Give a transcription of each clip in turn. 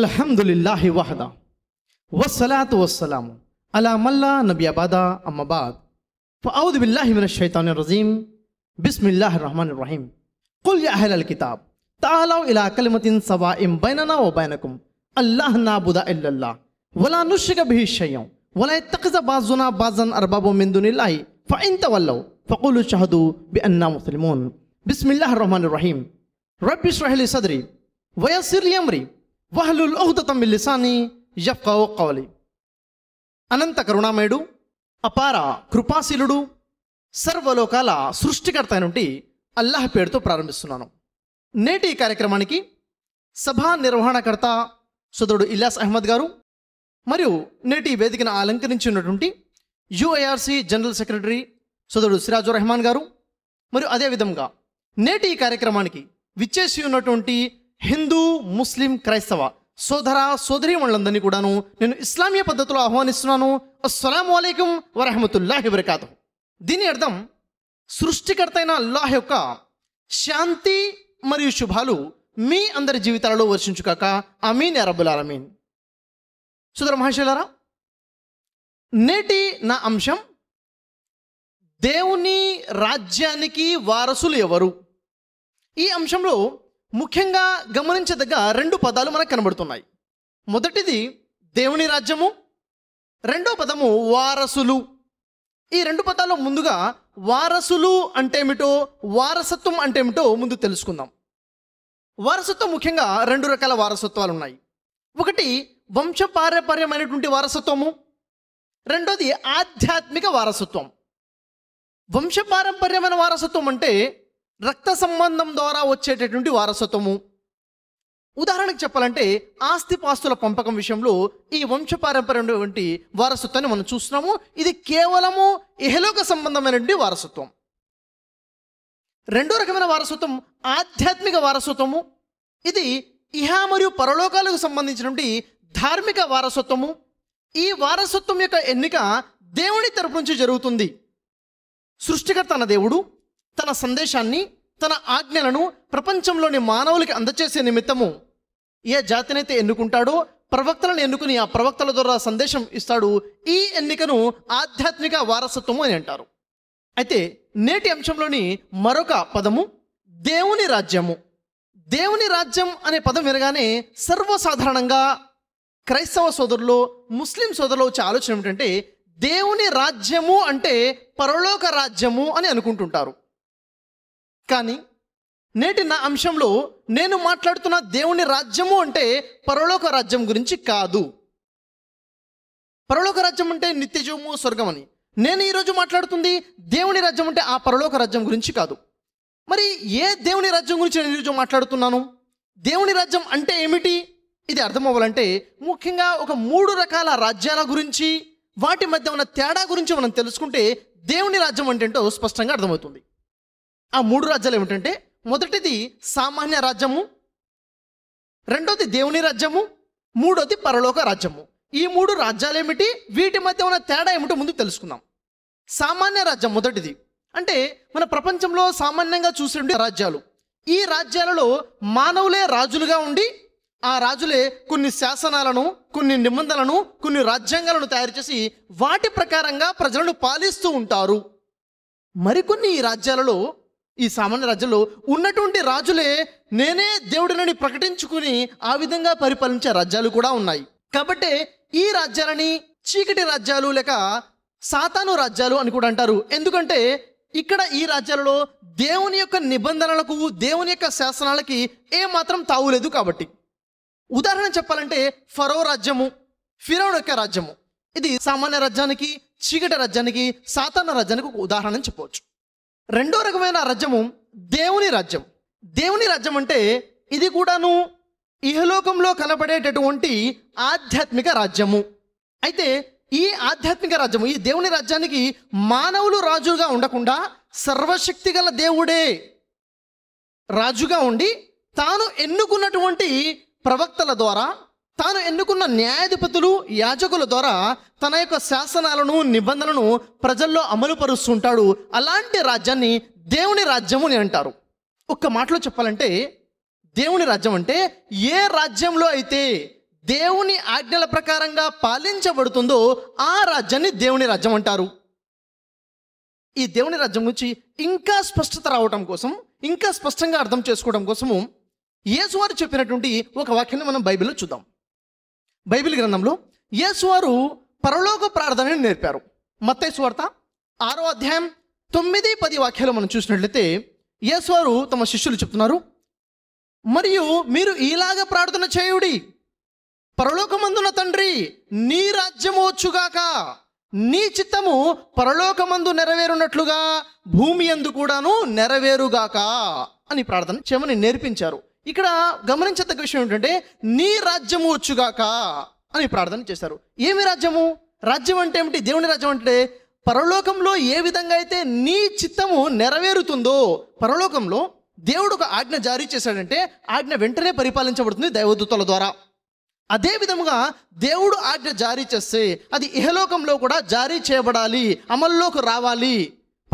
الحمد لله আলহামদুলিল্লাহি والصلاة والسلام على ملا نبي নবী أما بعد فأعوذ بالله من الشيطان الرجيم بسم الله الرحمن الرحيم قل يا أهل الكتاب تعالوا إلى كلمة سواء بيننا وبينكم الله نعبد إلا الله ولا نشرك به شيئا ولا يتخذ بعضنا بعضا أربابا من دون الله فإن تولوا فقولوا شهدوا بأننا مسلمون بسم الله الرحمن الرحيم رب اشرح لي صدري ويسر لي أمري వహలుల్ ఔహదతం మిల్లిసాని యఫ్కాఓ కౌలి అనంత కరుణామయుడు అపార కృపాశీలుడు సర్వలోకాల సృష్టికర్త నుండి అల్లాహ్ పేరుతో ప్రారంభిస్తున్నాను నేటి కార్యక్రమానికి సభా నిర్వహణకర్త సోదరుడు ఇలాస్ అహ్మద్ గారు మరియు నేటి వేదికను అలంకరించినటువంటి యుఐఆర్సి జనరల్ సెక్రటరీ సోదరుడు సిరాజు రెహమాన్ గారు మరియు అదేవిధంగా నేటి కార్యక్రమానికి విచ్చేసి ఉన్నటువంటి హిందూ ముస్లిం క్రైస్తవ సోదర వాళ్ళందరినీ కూడాను నేను ఇస్లామీయ పద్ధతిలో ఆహ్వానిస్తున్నాను అస్సలాము వలైకం వరహమతుల్లాహి వరకాతు దీని అర్థం సృష్టికర్త అయిన అల్లాహ్ యొక్క శాంతి మరియు శుభాలు మీ అందరి జీవితాలలో వర్షించుకాక అమీన్ అరబుల్ అలమీన్ సుదర మహర్షులారా నేటి నా అంశం దేవుని రాజ్యానికి వారసులు ఎవరు ఈ అంశంలో ముఖ్యంగా గమనించదగ్గ రెండు పదాలు మనకు కనబడుతున్నాయి మొదటిది దేవుని రాజ్యము రెండో పదము వారసులు ఈ రెండు పదాలు ముందుగా వారసులు అంటే ఏమిటో వారసత్వం అంటే ఏమిటో ముందు తెలుసుకుందాం వారసత్వం ముఖ్యంగా రెండు రకాల వారసత్వాలు ఉన్నాయి ఒకటి పారపర్యమైనటువంటి వారసత్వము రెండోది ఆధ్యాత్మిక వారసత్వం వంశపారంపర్యమైన వారసత్వం అంటే రక్త సంబంధం ద్వారా వచ్చేటటువంటి వారసత్వము ఉదాహరణకు చెప్పాలంటే ఆస్తిపాస్తుల పంపకం విషయంలో ఈ వంశపారంపర్యమైనటువంటి వారసత్వాన్ని మనం చూస్తున్నాము ఇది కేవలము ఇహలోక సంబంధమైనటువంటి వారసత్వం రెండో రకమైన వారసత్వం ఆధ్యాత్మిక వారసత్వము ఇది ఇహ మరియు పరలోకాలకు సంబంధించినటువంటి ధార్మిక వారసత్వము ఈ వారసత్వం యొక్క ఎన్నిక దేవుని తరపు నుంచి జరుగుతుంది సృష్టికర్త అన్న దేవుడు తన సందేశాన్ని తన ఆజ్ఞలను ప్రపంచంలోని మానవులకి అందచేసే నిమిత్తము ఏ జాతినైతే ఎన్నుకుంటాడో ప్రవక్తలను ఎన్నుకుని ఆ ప్రవక్తల ద్వారా సందేశం ఇస్తాడు ఈ ఎన్నికను ఆధ్యాత్మిక వారసత్వము అని అంటారు అయితే నేటి అంశంలోని మరొక పదము దేవుని రాజ్యము దేవుని రాజ్యం అనే పదం వినగానే సర్వసాధారణంగా క్రైస్తవ సోదరులు ముస్లిం సోదరులు వచ్చే ఆలోచన ఏమిటంటే దేవుని రాజ్యము అంటే పరలోక రాజ్యము అని అనుకుంటుంటారు కానీ నేటి నా అంశంలో నేను మాట్లాడుతున్న దేవుని రాజ్యము అంటే పరలోక రాజ్యం గురించి కాదు పరలోక రాజ్యం అంటే నిత్యజీవము స్వర్గం అని నేను ఈరోజు మాట్లాడుతుంది దేవుని రాజ్యం అంటే ఆ పరలోక రాజ్యం గురించి కాదు మరి ఏ దేవుని రాజ్యం గురించి నేను ఈరోజు మాట్లాడుతున్నాను దేవుని రాజ్యం అంటే ఏమిటి ఇది అర్థం అవ్వాలంటే ముఖ్యంగా ఒక మూడు రకాల రాజ్యాల గురించి వాటి మధ్య ఉన్న తేడా గురించి మనం తెలుసుకుంటే దేవుని రాజ్యం అంటే ఏంటో స్పష్టంగా అర్థమవుతుంది ఆ మూడు రాజ్యాలు ఏమిటంటే మొదటిది సామాన్య రాజ్యము రెండోది దేవుని రాజ్యము మూడోది పరలోక రాజ్యము ఈ మూడు రాజ్యాలు ఏమిటి వీటి మధ్య ఉన్న తేడా ఏమిటో ముందు తెలుసుకుందాం సామాన్య రాజ్యం మొదటిది అంటే మన ప్రపంచంలో సామాన్యంగా చూసే రాజ్యాలు ఈ రాజ్యాలలో మానవులే రాజులుగా ఉండి ఆ రాజులే కొన్ని శాసనాలను కొన్ని నిబంధనలను కొన్ని రాజ్యాంగాలను తయారు చేసి వాటి ప్రకారంగా ప్రజలను పాలిస్తూ ఉంటారు మరికొన్ని ఈ రాజ్యాలలో ఈ సామాన్య రాజ్యంలో ఉన్నటువంటి రాజులే నేనే దేవుడినని ప్రకటించుకుని ఆ విధంగా పరిపాలించే రాజ్యాలు కూడా ఉన్నాయి కాబట్టి ఈ రాజ్యాలని చీకటి రాజ్యాలు లేక సాతాను రాజ్యాలు అని కూడా అంటారు ఎందుకంటే ఇక్కడ ఈ రాజ్యాలలో దేవుని యొక్క నిబంధనలకు దేవుని యొక్క శాసనాలకి ఏమాత్రం తావులేదు కాబట్టి ఉదాహరణ చెప్పాలంటే ఫరో రాజ్యము ఫిరోన్ యొక్క రాజ్యము ఇది సామాన్య రాజ్యానికి చీకటి రాజ్యానికి సాతాన రాజ్యానికి ఒక ఉదాహరణ చెప్పవచ్చు రెండో రకమైన రాజ్యము దేవుని రాజ్యం దేవుని రాజ్యం అంటే ఇది కూడాను ఇహలోకంలో కనబడేటటువంటి ఆధ్యాత్మిక రాజ్యము అయితే ఈ ఆధ్యాత్మిక రాజ్యము ఈ దేవుని రాజ్యానికి మానవులు రాజుగా ఉండకుండా సర్వశక్తి గల దేవుడే రాజుగా ఉండి తాను ఎన్నుకున్నటువంటి ప్రవక్తల ద్వారా తాను ఎన్నుకున్న న్యాయాధిపతులు యాజకుల ద్వారా తన యొక్క శాసనాలను నిబంధనలను ప్రజల్లో అమలు పరుస్తుంటాడు అలాంటి రాజ్యాన్ని దేవుని రాజ్యము అని అంటారు ఒక్క మాటలో చెప్పాలంటే దేవుని రాజ్యం అంటే ఏ రాజ్యంలో అయితే దేవుని ఆజ్ఞల ప్రకారంగా పాలించబడుతుందో ఆ రాజ్యాన్ని దేవుని రాజ్యం అంటారు ఈ దేవుని రాజ్యం గురించి ఇంకా స్పష్టత రావటం కోసం ఇంకా స్పష్టంగా అర్థం చేసుకోవడం కోసము యేసువారు చెప్పినటువంటి ఒక వాక్యాన్ని మనం బైబిల్లో చూద్దాం బైబిల్ గ్రంథంలో వారు పరలోక ప్రార్థనని నేర్పారు మత్తేసు వార్త ఆరో అధ్యాయం తొమ్మిది పది వాక్యాలు మనం చూసినట్లయితే వారు తమ శిష్యులు చెప్తున్నారు మరియు మీరు ఇలాగ ప్రార్థన చేయుడి పరలోకమందున తండ్రి నీ రాజ్యము వచ్చుగాక నీ చిత్తము పరలోకమందు నెరవేరునట్లుగా భూమి అందు కూడాను నెరవేరుగాక అని ప్రార్థన చేయమని నేర్పించారు ఇక్కడ గమనించదగ్గ విషయం ఏంటంటే నీ రాజ్యము వచ్చుగాక అని ప్రార్థన చేశారు ఏమి రాజ్యము రాజ్యం అంటే ఏమిటి దేవుని రాజ్యం అంటే పరలోకంలో ఏ విధంగా అయితే నీ చిత్తము నెరవేరుతుందో పరలోకంలో దేవుడు ఒక ఆజ్ఞ జారీ చేశాడంటే ఆజ్ఞ వెంటనే పరిపాలించబడుతుంది దైవదూతల ద్వారా అదే విధముగా దేవుడు ఆజ్ఞ జారీ చేస్తే అది ఇహలోకంలో కూడా జారీ చేయబడాలి అమల్లోకి రావాలి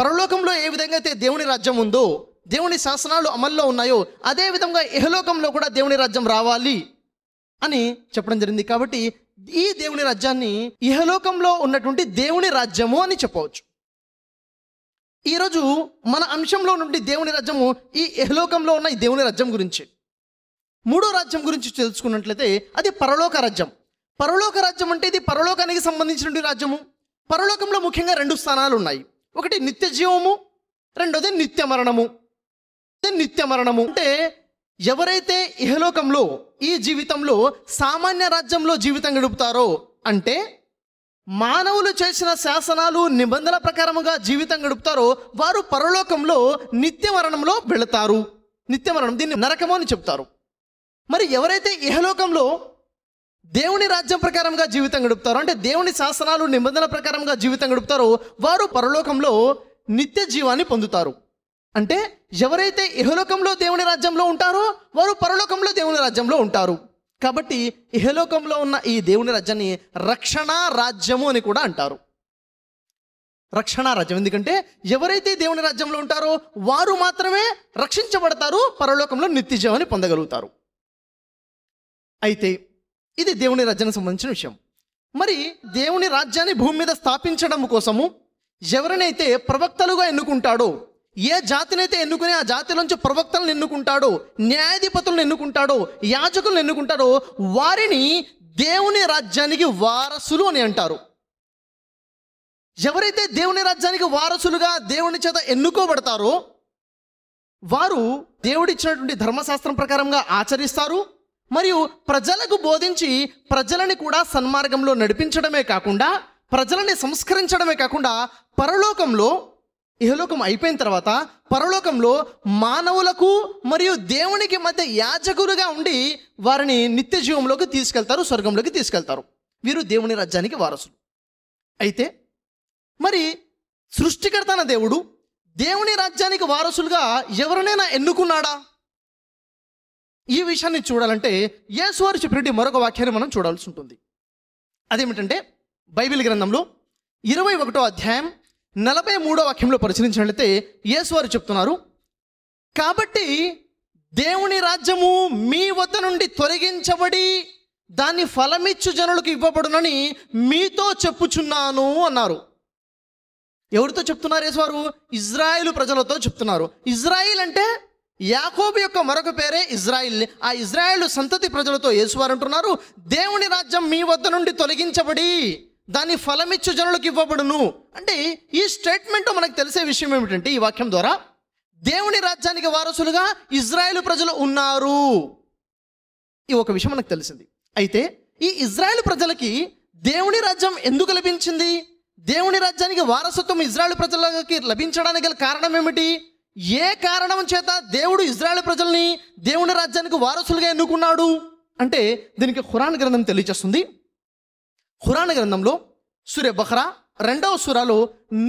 పరలోకంలో ఏ విధంగా అయితే దేవుని రాజ్యం ఉందో దేవుని శాసనాలు అమల్లో ఉన్నాయో అదేవిధంగా యహలోకంలో కూడా దేవుని రాజ్యం రావాలి అని చెప్పడం జరిగింది కాబట్టి ఈ దేవుని రాజ్యాన్ని ఇహలోకంలో ఉన్నటువంటి దేవుని రాజ్యము అని చెప్పవచ్చు ఈరోజు మన అంశంలో నుండి దేవుని రాజ్యము ఈ యహలోకంలో ఉన్న ఈ దేవుని రాజ్యం గురించి మూడో రాజ్యం గురించి తెలుసుకున్నట్లయితే అది పరలోక రాజ్యం పరలోక రాజ్యం అంటే ఇది పరలోకానికి సంబంధించినటువంటి రాజ్యము పరలోకంలో ముఖ్యంగా రెండు స్థానాలు ఉన్నాయి ఒకటి నిత్య జీవము రెండోది నిత్య మరణము నిత్య మరణము అంటే ఎవరైతే ఇహలోకంలో ఈ జీవితంలో సామాన్య రాజ్యంలో జీవితం గడుపుతారో అంటే మానవులు చేసిన శాసనాలు నిబంధనల ప్రకారముగా జీవితం గడుపుతారో వారు పరలోకంలో నిత్య మరణంలో వెళతారు మరణం దీన్ని నరకము అని చెప్తారు మరి ఎవరైతే ఇహలోకంలో దేవుని రాజ్యం ప్రకారంగా జీవితం గడుపుతారో అంటే దేవుని శాసనాలు నిబంధనల ప్రకారంగా జీవితం గడుపుతారో వారు పరలోకంలో నిత్య జీవాన్ని పొందుతారు అంటే ఎవరైతే ఇహలోకంలో దేవుని రాజ్యంలో ఉంటారో వారు పరలోకంలో దేవుని రాజ్యంలో ఉంటారు కాబట్టి ఇహలోకంలో ఉన్న ఈ దేవుని రాజ్యాన్ని రక్షణ రాజ్యము అని కూడా అంటారు రక్షణ రాజ్యం ఎందుకంటే ఎవరైతే దేవుని రాజ్యంలో ఉంటారో వారు మాత్రమే రక్షించబడతారు పరలోకంలో నిత్యజీవాన్ని పొందగలుగుతారు అయితే ఇది దేవుని రాజ్యానికి సంబంధించిన విషయం మరి దేవుని రాజ్యాన్ని భూమి మీద స్థాపించడం కోసము ఎవరినైతే ప్రవక్తలుగా ఎన్నుకుంటాడో ఏ జాతినైతే ఎన్నుకుని ఆ జాతిలోంచి ప్రవక్తలను ఎన్నుకుంటాడో న్యాయాధిపతులను ఎన్నుకుంటాడో యాజకులను ఎన్నుకుంటాడో వారిని దేవుని రాజ్యానికి వారసులు అని అంటారు ఎవరైతే దేవుని రాజ్యానికి వారసులుగా దేవుని చేత ఎన్నుకోబడతారో వారు దేవుడిచ్చినటువంటి ధర్మశాస్త్రం ప్రకారంగా ఆచరిస్తారు మరియు ప్రజలకు బోధించి ప్రజలని కూడా సన్మార్గంలో నడిపించడమే కాకుండా ప్రజలని సంస్కరించడమే కాకుండా పరలోకంలో ఇహలోకం అయిపోయిన తర్వాత పరలోకంలో మానవులకు మరియు దేవునికి మధ్య యాజకులుగా ఉండి వారిని నిత్య జీవంలోకి తీసుకెళ్తారు స్వర్గంలోకి తీసుకెళ్తారు వీరు దేవుని రాజ్యానికి వారసులు అయితే మరి సృష్టికర్తన దేవుడు దేవుని రాజ్యానికి వారసులుగా ఎవరినైనా ఎన్నుకున్నాడా ఈ విషయాన్ని చూడాలంటే యేసువారు చెప్పినట్టు మరొక వాక్యాన్ని మనం చూడాల్సి ఉంటుంది అదేమిటంటే బైబిల్ గ్రంథంలో ఇరవై ఒకటో అధ్యాయం నలభై మూడో వాక్యంలో పరిశీలించినట్లయితే యేసు వారు చెప్తున్నారు కాబట్టి దేవుని రాజ్యము మీ వద్ద నుండి తొలగించబడి దాన్ని ఫలమిచ్చు జనులకు ఇవ్వబడునని మీతో చెప్పుచున్నాను అన్నారు ఎవరితో చెప్తున్నారు యేసువారు ఇజ్రాయిల్ ప్రజలతో చెప్తున్నారు ఇజ్రాయిల్ అంటే యాకోబు యొక్క మరొక పేరే ఇజ్రాయిల్ ఆ ఇజ్రాయిల్ సంతతి ప్రజలతో యేసువారు అంటున్నారు దేవుని రాజ్యం మీ వద్ద నుండి తొలగించబడి దాని ఫలమిచ్చు జనులకు ఇవ్వబడును అంటే ఈ స్టేట్మెంట్ మనకు తెలిసే విషయం ఏమిటంటే ఈ వాక్యం ద్వారా దేవుని రాజ్యానికి వారసులుగా ఇజ్రాయెల్ ప్రజలు ఉన్నారు ఈ ఒక విషయం మనకు తెలిసింది అయితే ఈ ఇజ్రాయెల్ ప్రజలకి దేవుని రాజ్యం ఎందుకు లభించింది దేవుని రాజ్యానికి వారసత్వం ఇజ్రాయెల్ ప్రజలకి లభించడానికి గల కారణం ఏమిటి ఏ కారణం చేత దేవుడు ఇజ్రాయెల్ ప్రజల్ని దేవుని రాజ్యానికి వారసులుగా ఎన్నుకున్నాడు అంటే దీనికి ఖురాన్ గ్రంథం తెలియజేస్తుంది హురాణ గ్రంథంలో సూర్య బహ్రా రెండవ సూరాలో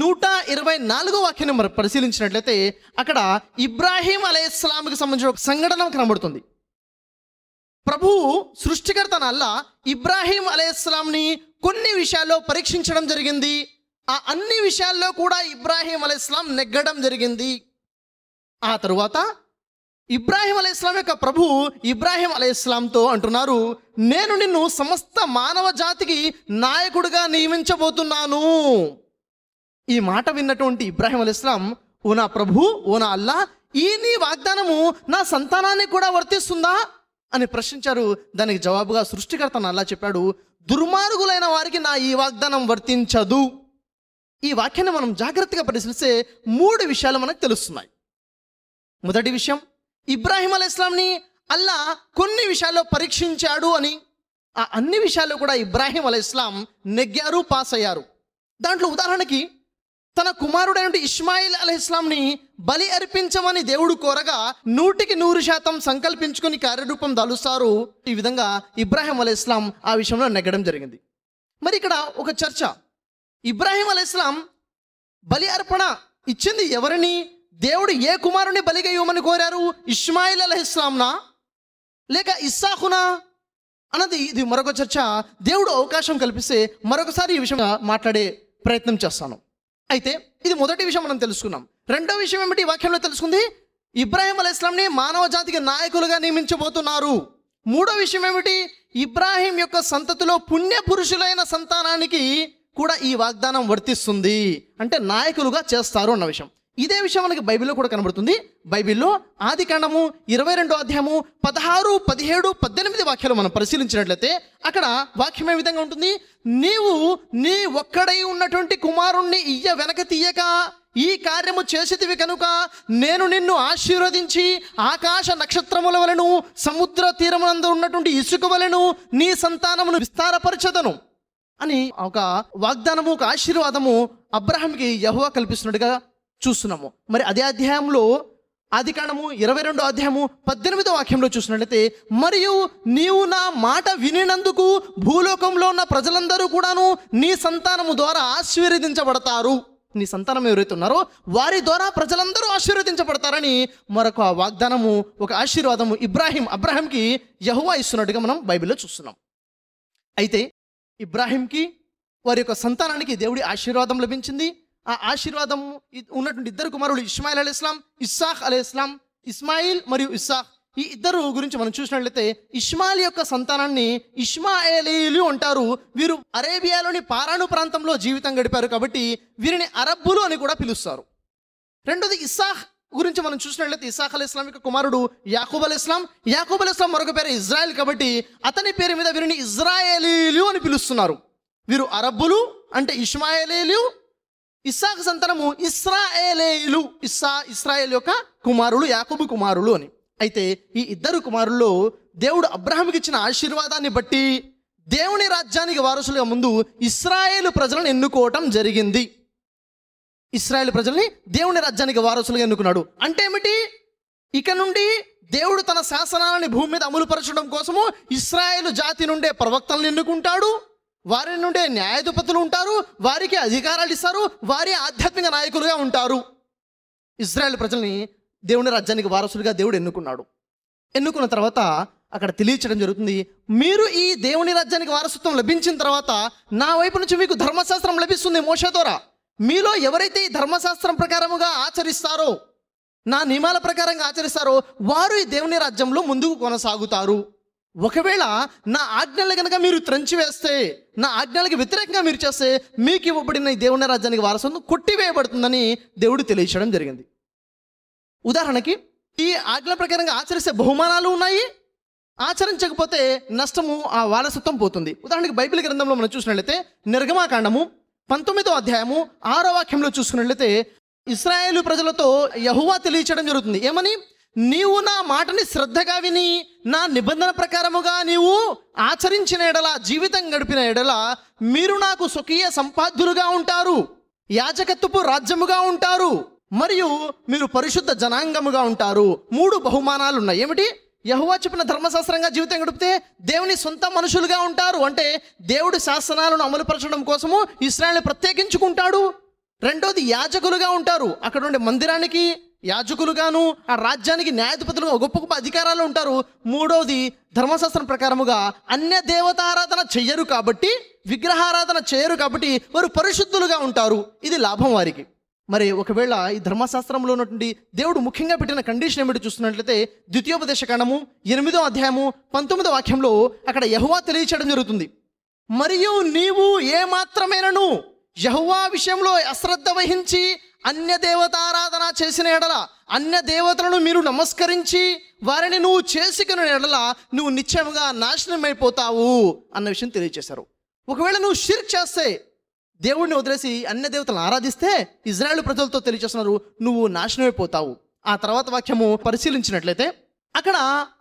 నూట ఇరవై నాలుగో వాక్యాన్ని మరి పరిశీలించినట్లయితే అక్కడ ఇబ్రాహీం అలే ఇస్లాంకి సంబంధించిన ఒక సంఘటన కనబడుతుంది ప్రభువు సృష్టికర్త అల్లా ఇబ్రాహీం అలై ఇస్లాంని కొన్ని విషయాల్లో పరీక్షించడం జరిగింది ఆ అన్ని విషయాల్లో కూడా ఇబ్రాహీం అలైస్లాం ఇస్లాం నెగ్గడం జరిగింది ఆ తరువాత ఇబ్రాహిం అలై ఇస్లాం యొక్క ప్రభు ఇబ్రాహిం అలై ఇస్లాంతో అంటున్నారు నేను నిన్ను సమస్త మానవ జాతికి నాయకుడిగా నియమించబోతున్నాను ఈ మాట విన్నటువంటి ఇబ్రాహిం అలై ఇస్లాం ఓ నా ప్రభు ఓ నా అల్లా ఈ నీ వాగ్దానము నా సంతానాన్ని కూడా వర్తిస్తుందా అని ప్రశ్నించారు దానికి జవాబుగా సృష్టికర్త అల్లా చెప్పాడు దుర్మార్గులైన వారికి నా ఈ వాగ్దానం వర్తించదు ఈ వాక్యాన్ని మనం జాగ్రత్తగా పరిశీలిస్తే మూడు విషయాలు మనకు తెలుస్తున్నాయి మొదటి విషయం ఇబ్రాహీం అల్ ఇస్లాంని అల్లా కొన్ని విషయాల్లో పరీక్షించాడు అని ఆ అన్ని విషయాల్లో కూడా ఇబ్రాహీం అల్ ఇస్లాం నెగ్గారు పాస్ అయ్యారు దాంట్లో ఉదాహరణకి తన కుమారుడైన ఇస్మాయిల్ అల్ ఇస్లాంని బలి అర్పించమని దేవుడు కోరగా నూటికి నూరు శాతం సంకల్పించుకుని కార్యరూపం దాలుస్తారు ఈ విధంగా ఇబ్రాహీం అల్ ఇస్లాం ఆ విషయంలో నెగ్గడం జరిగింది మరి ఇక్కడ ఒక చర్చ ఇబ్రాహీం అల్ ఇస్లాం బలి అర్పణ ఇచ్చింది ఎవరిని దేవుడు ఏ కుమారుని బలిగా ఇవ్వమని కోరారు ఇస్మాయిల్ అలహిస్లాంనా లేక ఇస్సాహునా అన్నది ఇది మరొక చర్చ దేవుడు అవకాశం కల్పిస్తే మరొకసారి ఈ విషయంగా మాట్లాడే ప్రయత్నం చేస్తాను అయితే ఇది మొదటి విషయం మనం తెలుసుకున్నాం రెండో విషయం ఏమిటి వాక్యంలో తెలుసుకుంది ఇబ్రాహిం అలైస్లాంని మానవ జాతికి నాయకులుగా నియమించబోతున్నారు మూడో విషయం ఏమిటి ఇబ్రాహిం యొక్క సంతతిలో పుణ్యపురుషులైన సంతానానికి కూడా ఈ వాగ్దానం వర్తిస్తుంది అంటే నాయకులుగా చేస్తారు అన్న విషయం ఇదే విషయం మనకి బైబిల్లో కూడా కనబడుతుంది బైబిల్లో ఆది కాండము ఇరవై రెండో అధ్యాయము పదహారు పదిహేడు పద్దెనిమిది వాక్యాలు మనం పరిశీలించినట్లయితే అక్కడ వాక్యం ఏ విధంగా ఉంటుంది నీవు నీ ఒక్కడై ఉన్నటువంటి కుమారుణ్ణి ఇయ్య వెనక తీయక ఈ కార్యము చేసేదివి కనుక నేను నిన్ను ఆశీర్వదించి ఆకాశ నక్షత్రముల వలను సముద్ర తీరమునందు ఉన్నటువంటి ఇసుక వలను నీ సంతానమును విస్తారపరచదను అని ఒక వాగ్దానము ఒక ఆశీర్వాదము అబ్రహాంకి యహువా కల్పిస్తున్నట్టుగా చూస్తున్నాము మరి అదే అధ్యాయంలో ఆది ఇరవై రెండో అధ్యాయము పద్దెనిమిదో వాక్యంలో చూసినట్లయితే మరియు నీవు నా మాట వినినందుకు భూలోకంలో ఉన్న ప్రజలందరూ కూడాను నీ సంతానము ద్వారా ఆశీర్వదించబడతారు నీ సంతానం ఎవరైతే ఉన్నారో వారి ద్వారా ప్రజలందరూ ఆశీర్వదించబడతారని మరొక వాగ్దానము ఒక ఆశీర్వాదము ఇబ్రాహిం అబ్రాహింకి యహువా ఇస్తున్నట్టుగా మనం బైబిల్లో చూస్తున్నాం అయితే ఇబ్రాహింకి వారి యొక్క సంతానానికి దేవుడి ఆశీర్వాదం లభించింది ఆ ఆశీర్వాదం ఉన్నటువంటి ఇద్దరు కుమారుడు ఇస్మాయిల్ అలీ ఇస్లాం ఇస్సాహ్ అలీ ఇస్లాం ఇస్మాయిల్ మరియు ఇస్సాహ్ ఈ ఇద్దరు గురించి మనం చూసినట్లయితే ఇస్మాయిల్ యొక్క సంతానాన్ని ఇస్మాయిలీలు అంటారు వీరు అరేబియాలోని పారాను ప్రాంతంలో జీవితం గడిపారు కాబట్టి వీరిని అరబ్బులు అని కూడా పిలుస్తారు రెండోది ఇస్సాహ్ గురించి మనం చూసినట్లయితే ఇసాఖ్ అలీ ఇస్లాం యొక్క కుమారుడు యాకూబ్ అలీ ఇస్లాం యాకూబ్ అలీ ఇస్లాం మరొక పేరు ఇజ్రాయెల్ కాబట్టి అతని పేరు మీద వీరిని ఇజ్రాయేలీలు అని పిలుస్తున్నారు వీరు అరబ్బులు అంటే ఇస్మాయేలీలు ఇస్సాకు సంతానము ఇస్రాయేలేలు ఇస్సా ఇస్రాయేల్ యొక్క కుమారులు యాకబు కుమారులు అని అయితే ఈ ఇద్దరు కుమారుల్లో దేవుడు అబ్రహాంకి ఇచ్చిన ఆశీర్వాదాన్ని బట్టి దేవుని రాజ్యానికి వారసులుగా ముందు ఇస్రాయేలు ప్రజలను ఎన్నుకోవటం జరిగింది ఇస్రాయేల్ ప్రజల్ని దేవుని రాజ్యానికి వారసులుగా ఎన్నుకున్నాడు అంటే ఏమిటి ఇక నుండి దేవుడు తన శాసనాలని భూమి మీద అమలుపరచడం కోసము ఇస్రాయేల్ జాతి నుండే ప్రవక్తలను ఎన్నుకుంటాడు వారి నుండే న్యాయాధిపతులు ఉంటారు వారికి అధికారాలు ఇస్తారు వారి ఆధ్యాత్మిక నాయకులుగా ఉంటారు ఇజ్రాయెల్ ప్రజల్ని దేవుని రాజ్యానికి వారసులుగా దేవుడు ఎన్నుకున్నాడు ఎన్నుకున్న తర్వాత అక్కడ తెలియచడం జరుగుతుంది మీరు ఈ దేవుని రాజ్యానికి వారసత్వం లభించిన తర్వాత నా వైపు నుంచి మీకు ధర్మశాస్త్రం లభిస్తుంది మోష ద్వారా మీలో ఎవరైతే ఈ ధర్మశాస్త్రం ప్రకారముగా ఆచరిస్తారో నా నియమాల ప్రకారంగా ఆచరిస్తారో వారు ఈ దేవుని రాజ్యంలో ముందుకు కొనసాగుతారు ఒకవేళ నా ఆజ్ఞలు కనుక మీరు త్రంచివేస్తే నా ఆజ్ఞలకు వ్యతిరేకంగా మీరు చేస్తే మీకు ఇవ్వబడిన దేవుని రాజ్యానికి వారసత్వం కొట్టివేయబడుతుందని దేవుడు తెలియచేయడం జరిగింది ఉదాహరణకి ఈ ఆజ్ఞల ప్రకారంగా ఆచరిస్తే బహుమానాలు ఉన్నాయి ఆచరించకపోతే నష్టము ఆ వారసత్వం పోతుంది ఉదాహరణకి బైబిల్ గ్రంథంలో మనం చూసినట్లయితే నిర్గమాకాండము పంతొమ్మిదో అధ్యాయము ఆరో వాక్యంలో చూసుకున్నట్లయితే ఇస్రాయేలు ప్రజలతో యహువా తెలియచేయడం జరుగుతుంది ఏమని నీవు నా మాటని శ్రద్ధగా విని నా నిబంధన ప్రకారముగా నీవు ఆచరించిన ఎడల జీవితం గడిపిన ఎడల మీరు నాకు స్వకీయ సంపాద్యులుగా ఉంటారు యాజకత్వపు రాజ్యముగా ఉంటారు మరియు మీరు పరిశుద్ధ జనాంగముగా ఉంటారు మూడు బహుమానాలు ఉన్నాయి ఏమిటి యహువా చెప్పిన ధర్మశాస్త్రంగా జీవితం గడిపితే దేవుని సొంత మనుషులుగా ఉంటారు అంటే దేవుడి శాసనాలను అమలుపరచడం కోసము ఇస్రాయల్ని ప్రత్యేకించుకుంటాడు రెండోది యాజకులుగా ఉంటారు అక్కడ ఉండే మందిరానికి యాజకులుగాను ఆ రాజ్యానికి న్యాయాధిపతులుగా గొప్ప గొప్ప అధికారాలు ఉంటారు మూడవది ధర్మశాస్త్రం ప్రకారముగా అన్య దేవతారాధన చెయ్యరు కాబట్టి విగ్రహారాధన చేయరు కాబట్టి వారు పరిశుద్ధులుగా ఉంటారు ఇది లాభం వారికి మరి ఒకవేళ ఈ ధర్మశాస్త్రంలో ఉన్నటువంటి దేవుడు ముఖ్యంగా పెట్టిన కండిషన్ ఏమిటి చూస్తున్నట్లయితే ద్వితీయోపదేశ కణము ఎనిమిదో అధ్యాయము పంతొమ్మిదో వాక్యంలో అక్కడ యహువా తెలియచేయడం జరుగుతుంది మరియు నీవు ఏ మాత్రమేనను యహువా విషయంలో అశ్రద్ధ వహించి అన్య దేవతారాధన చేసిన ఎడల అన్య దేవతలను మీరు నమస్కరించి వారిని నువ్వు చేసుకుని ఎడల నువ్వు నిత్యంగా నాశనం అయిపోతావు అన్న విషయం తెలియజేశారు ఒకవేళ నువ్వు షిర్క్ చేస్తే దేవుడిని వదిలేసి అన్య దేవతలను ఆరాధిస్తే ఇజ్రాయెల్ ప్రజలతో తెలియజేస్తున్నారు నువ్వు నాశనం అయిపోతావు ఆ తర్వాత వాక్యము పరిశీలించినట్లయితే అక్కడ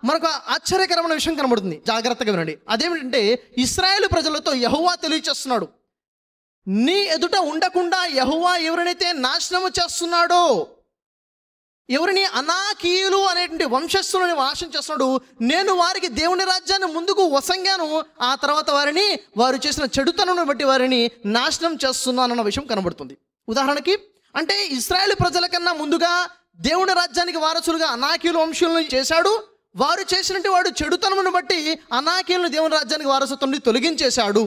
మనకు ఆశ్చర్యకరమైన విషయం కనబడుతుంది జాగ్రత్తగా వినండి అదేమిటంటే ఇస్రాయేల్ ప్రజలతో యహోవా తెలియచేస్తున్నాడు నీ ఎదుట ఉండకుండా యహువా ఎవరినైతే నాశనము చేస్తున్నాడో ఎవరిని అనాకీయులు అనేటువంటి వంశస్థులను నాశనం చేస్తున్నాడు నేను వారికి దేవుని రాజ్యాన్ని ముందుకు వసంగాను ఆ తర్వాత వారిని వారు చేసిన చెడుతనం బట్టి వారిని నాశనం చేస్తున్నాను అన్న విషయం కనబడుతుంది ఉదాహరణకి అంటే ఇస్రాయేల్ ప్రజల కన్నా ముందుగా దేవుని రాజ్యానికి వారసులుగా అనాకీయులు వంశీయులను చేశాడు వారు చేసినట్టు వాడు చెడుతనమును బట్టి అనాకీయులను దేవుని రాజ్యానికి వారసత్వం నుండి తొలగించేశాడు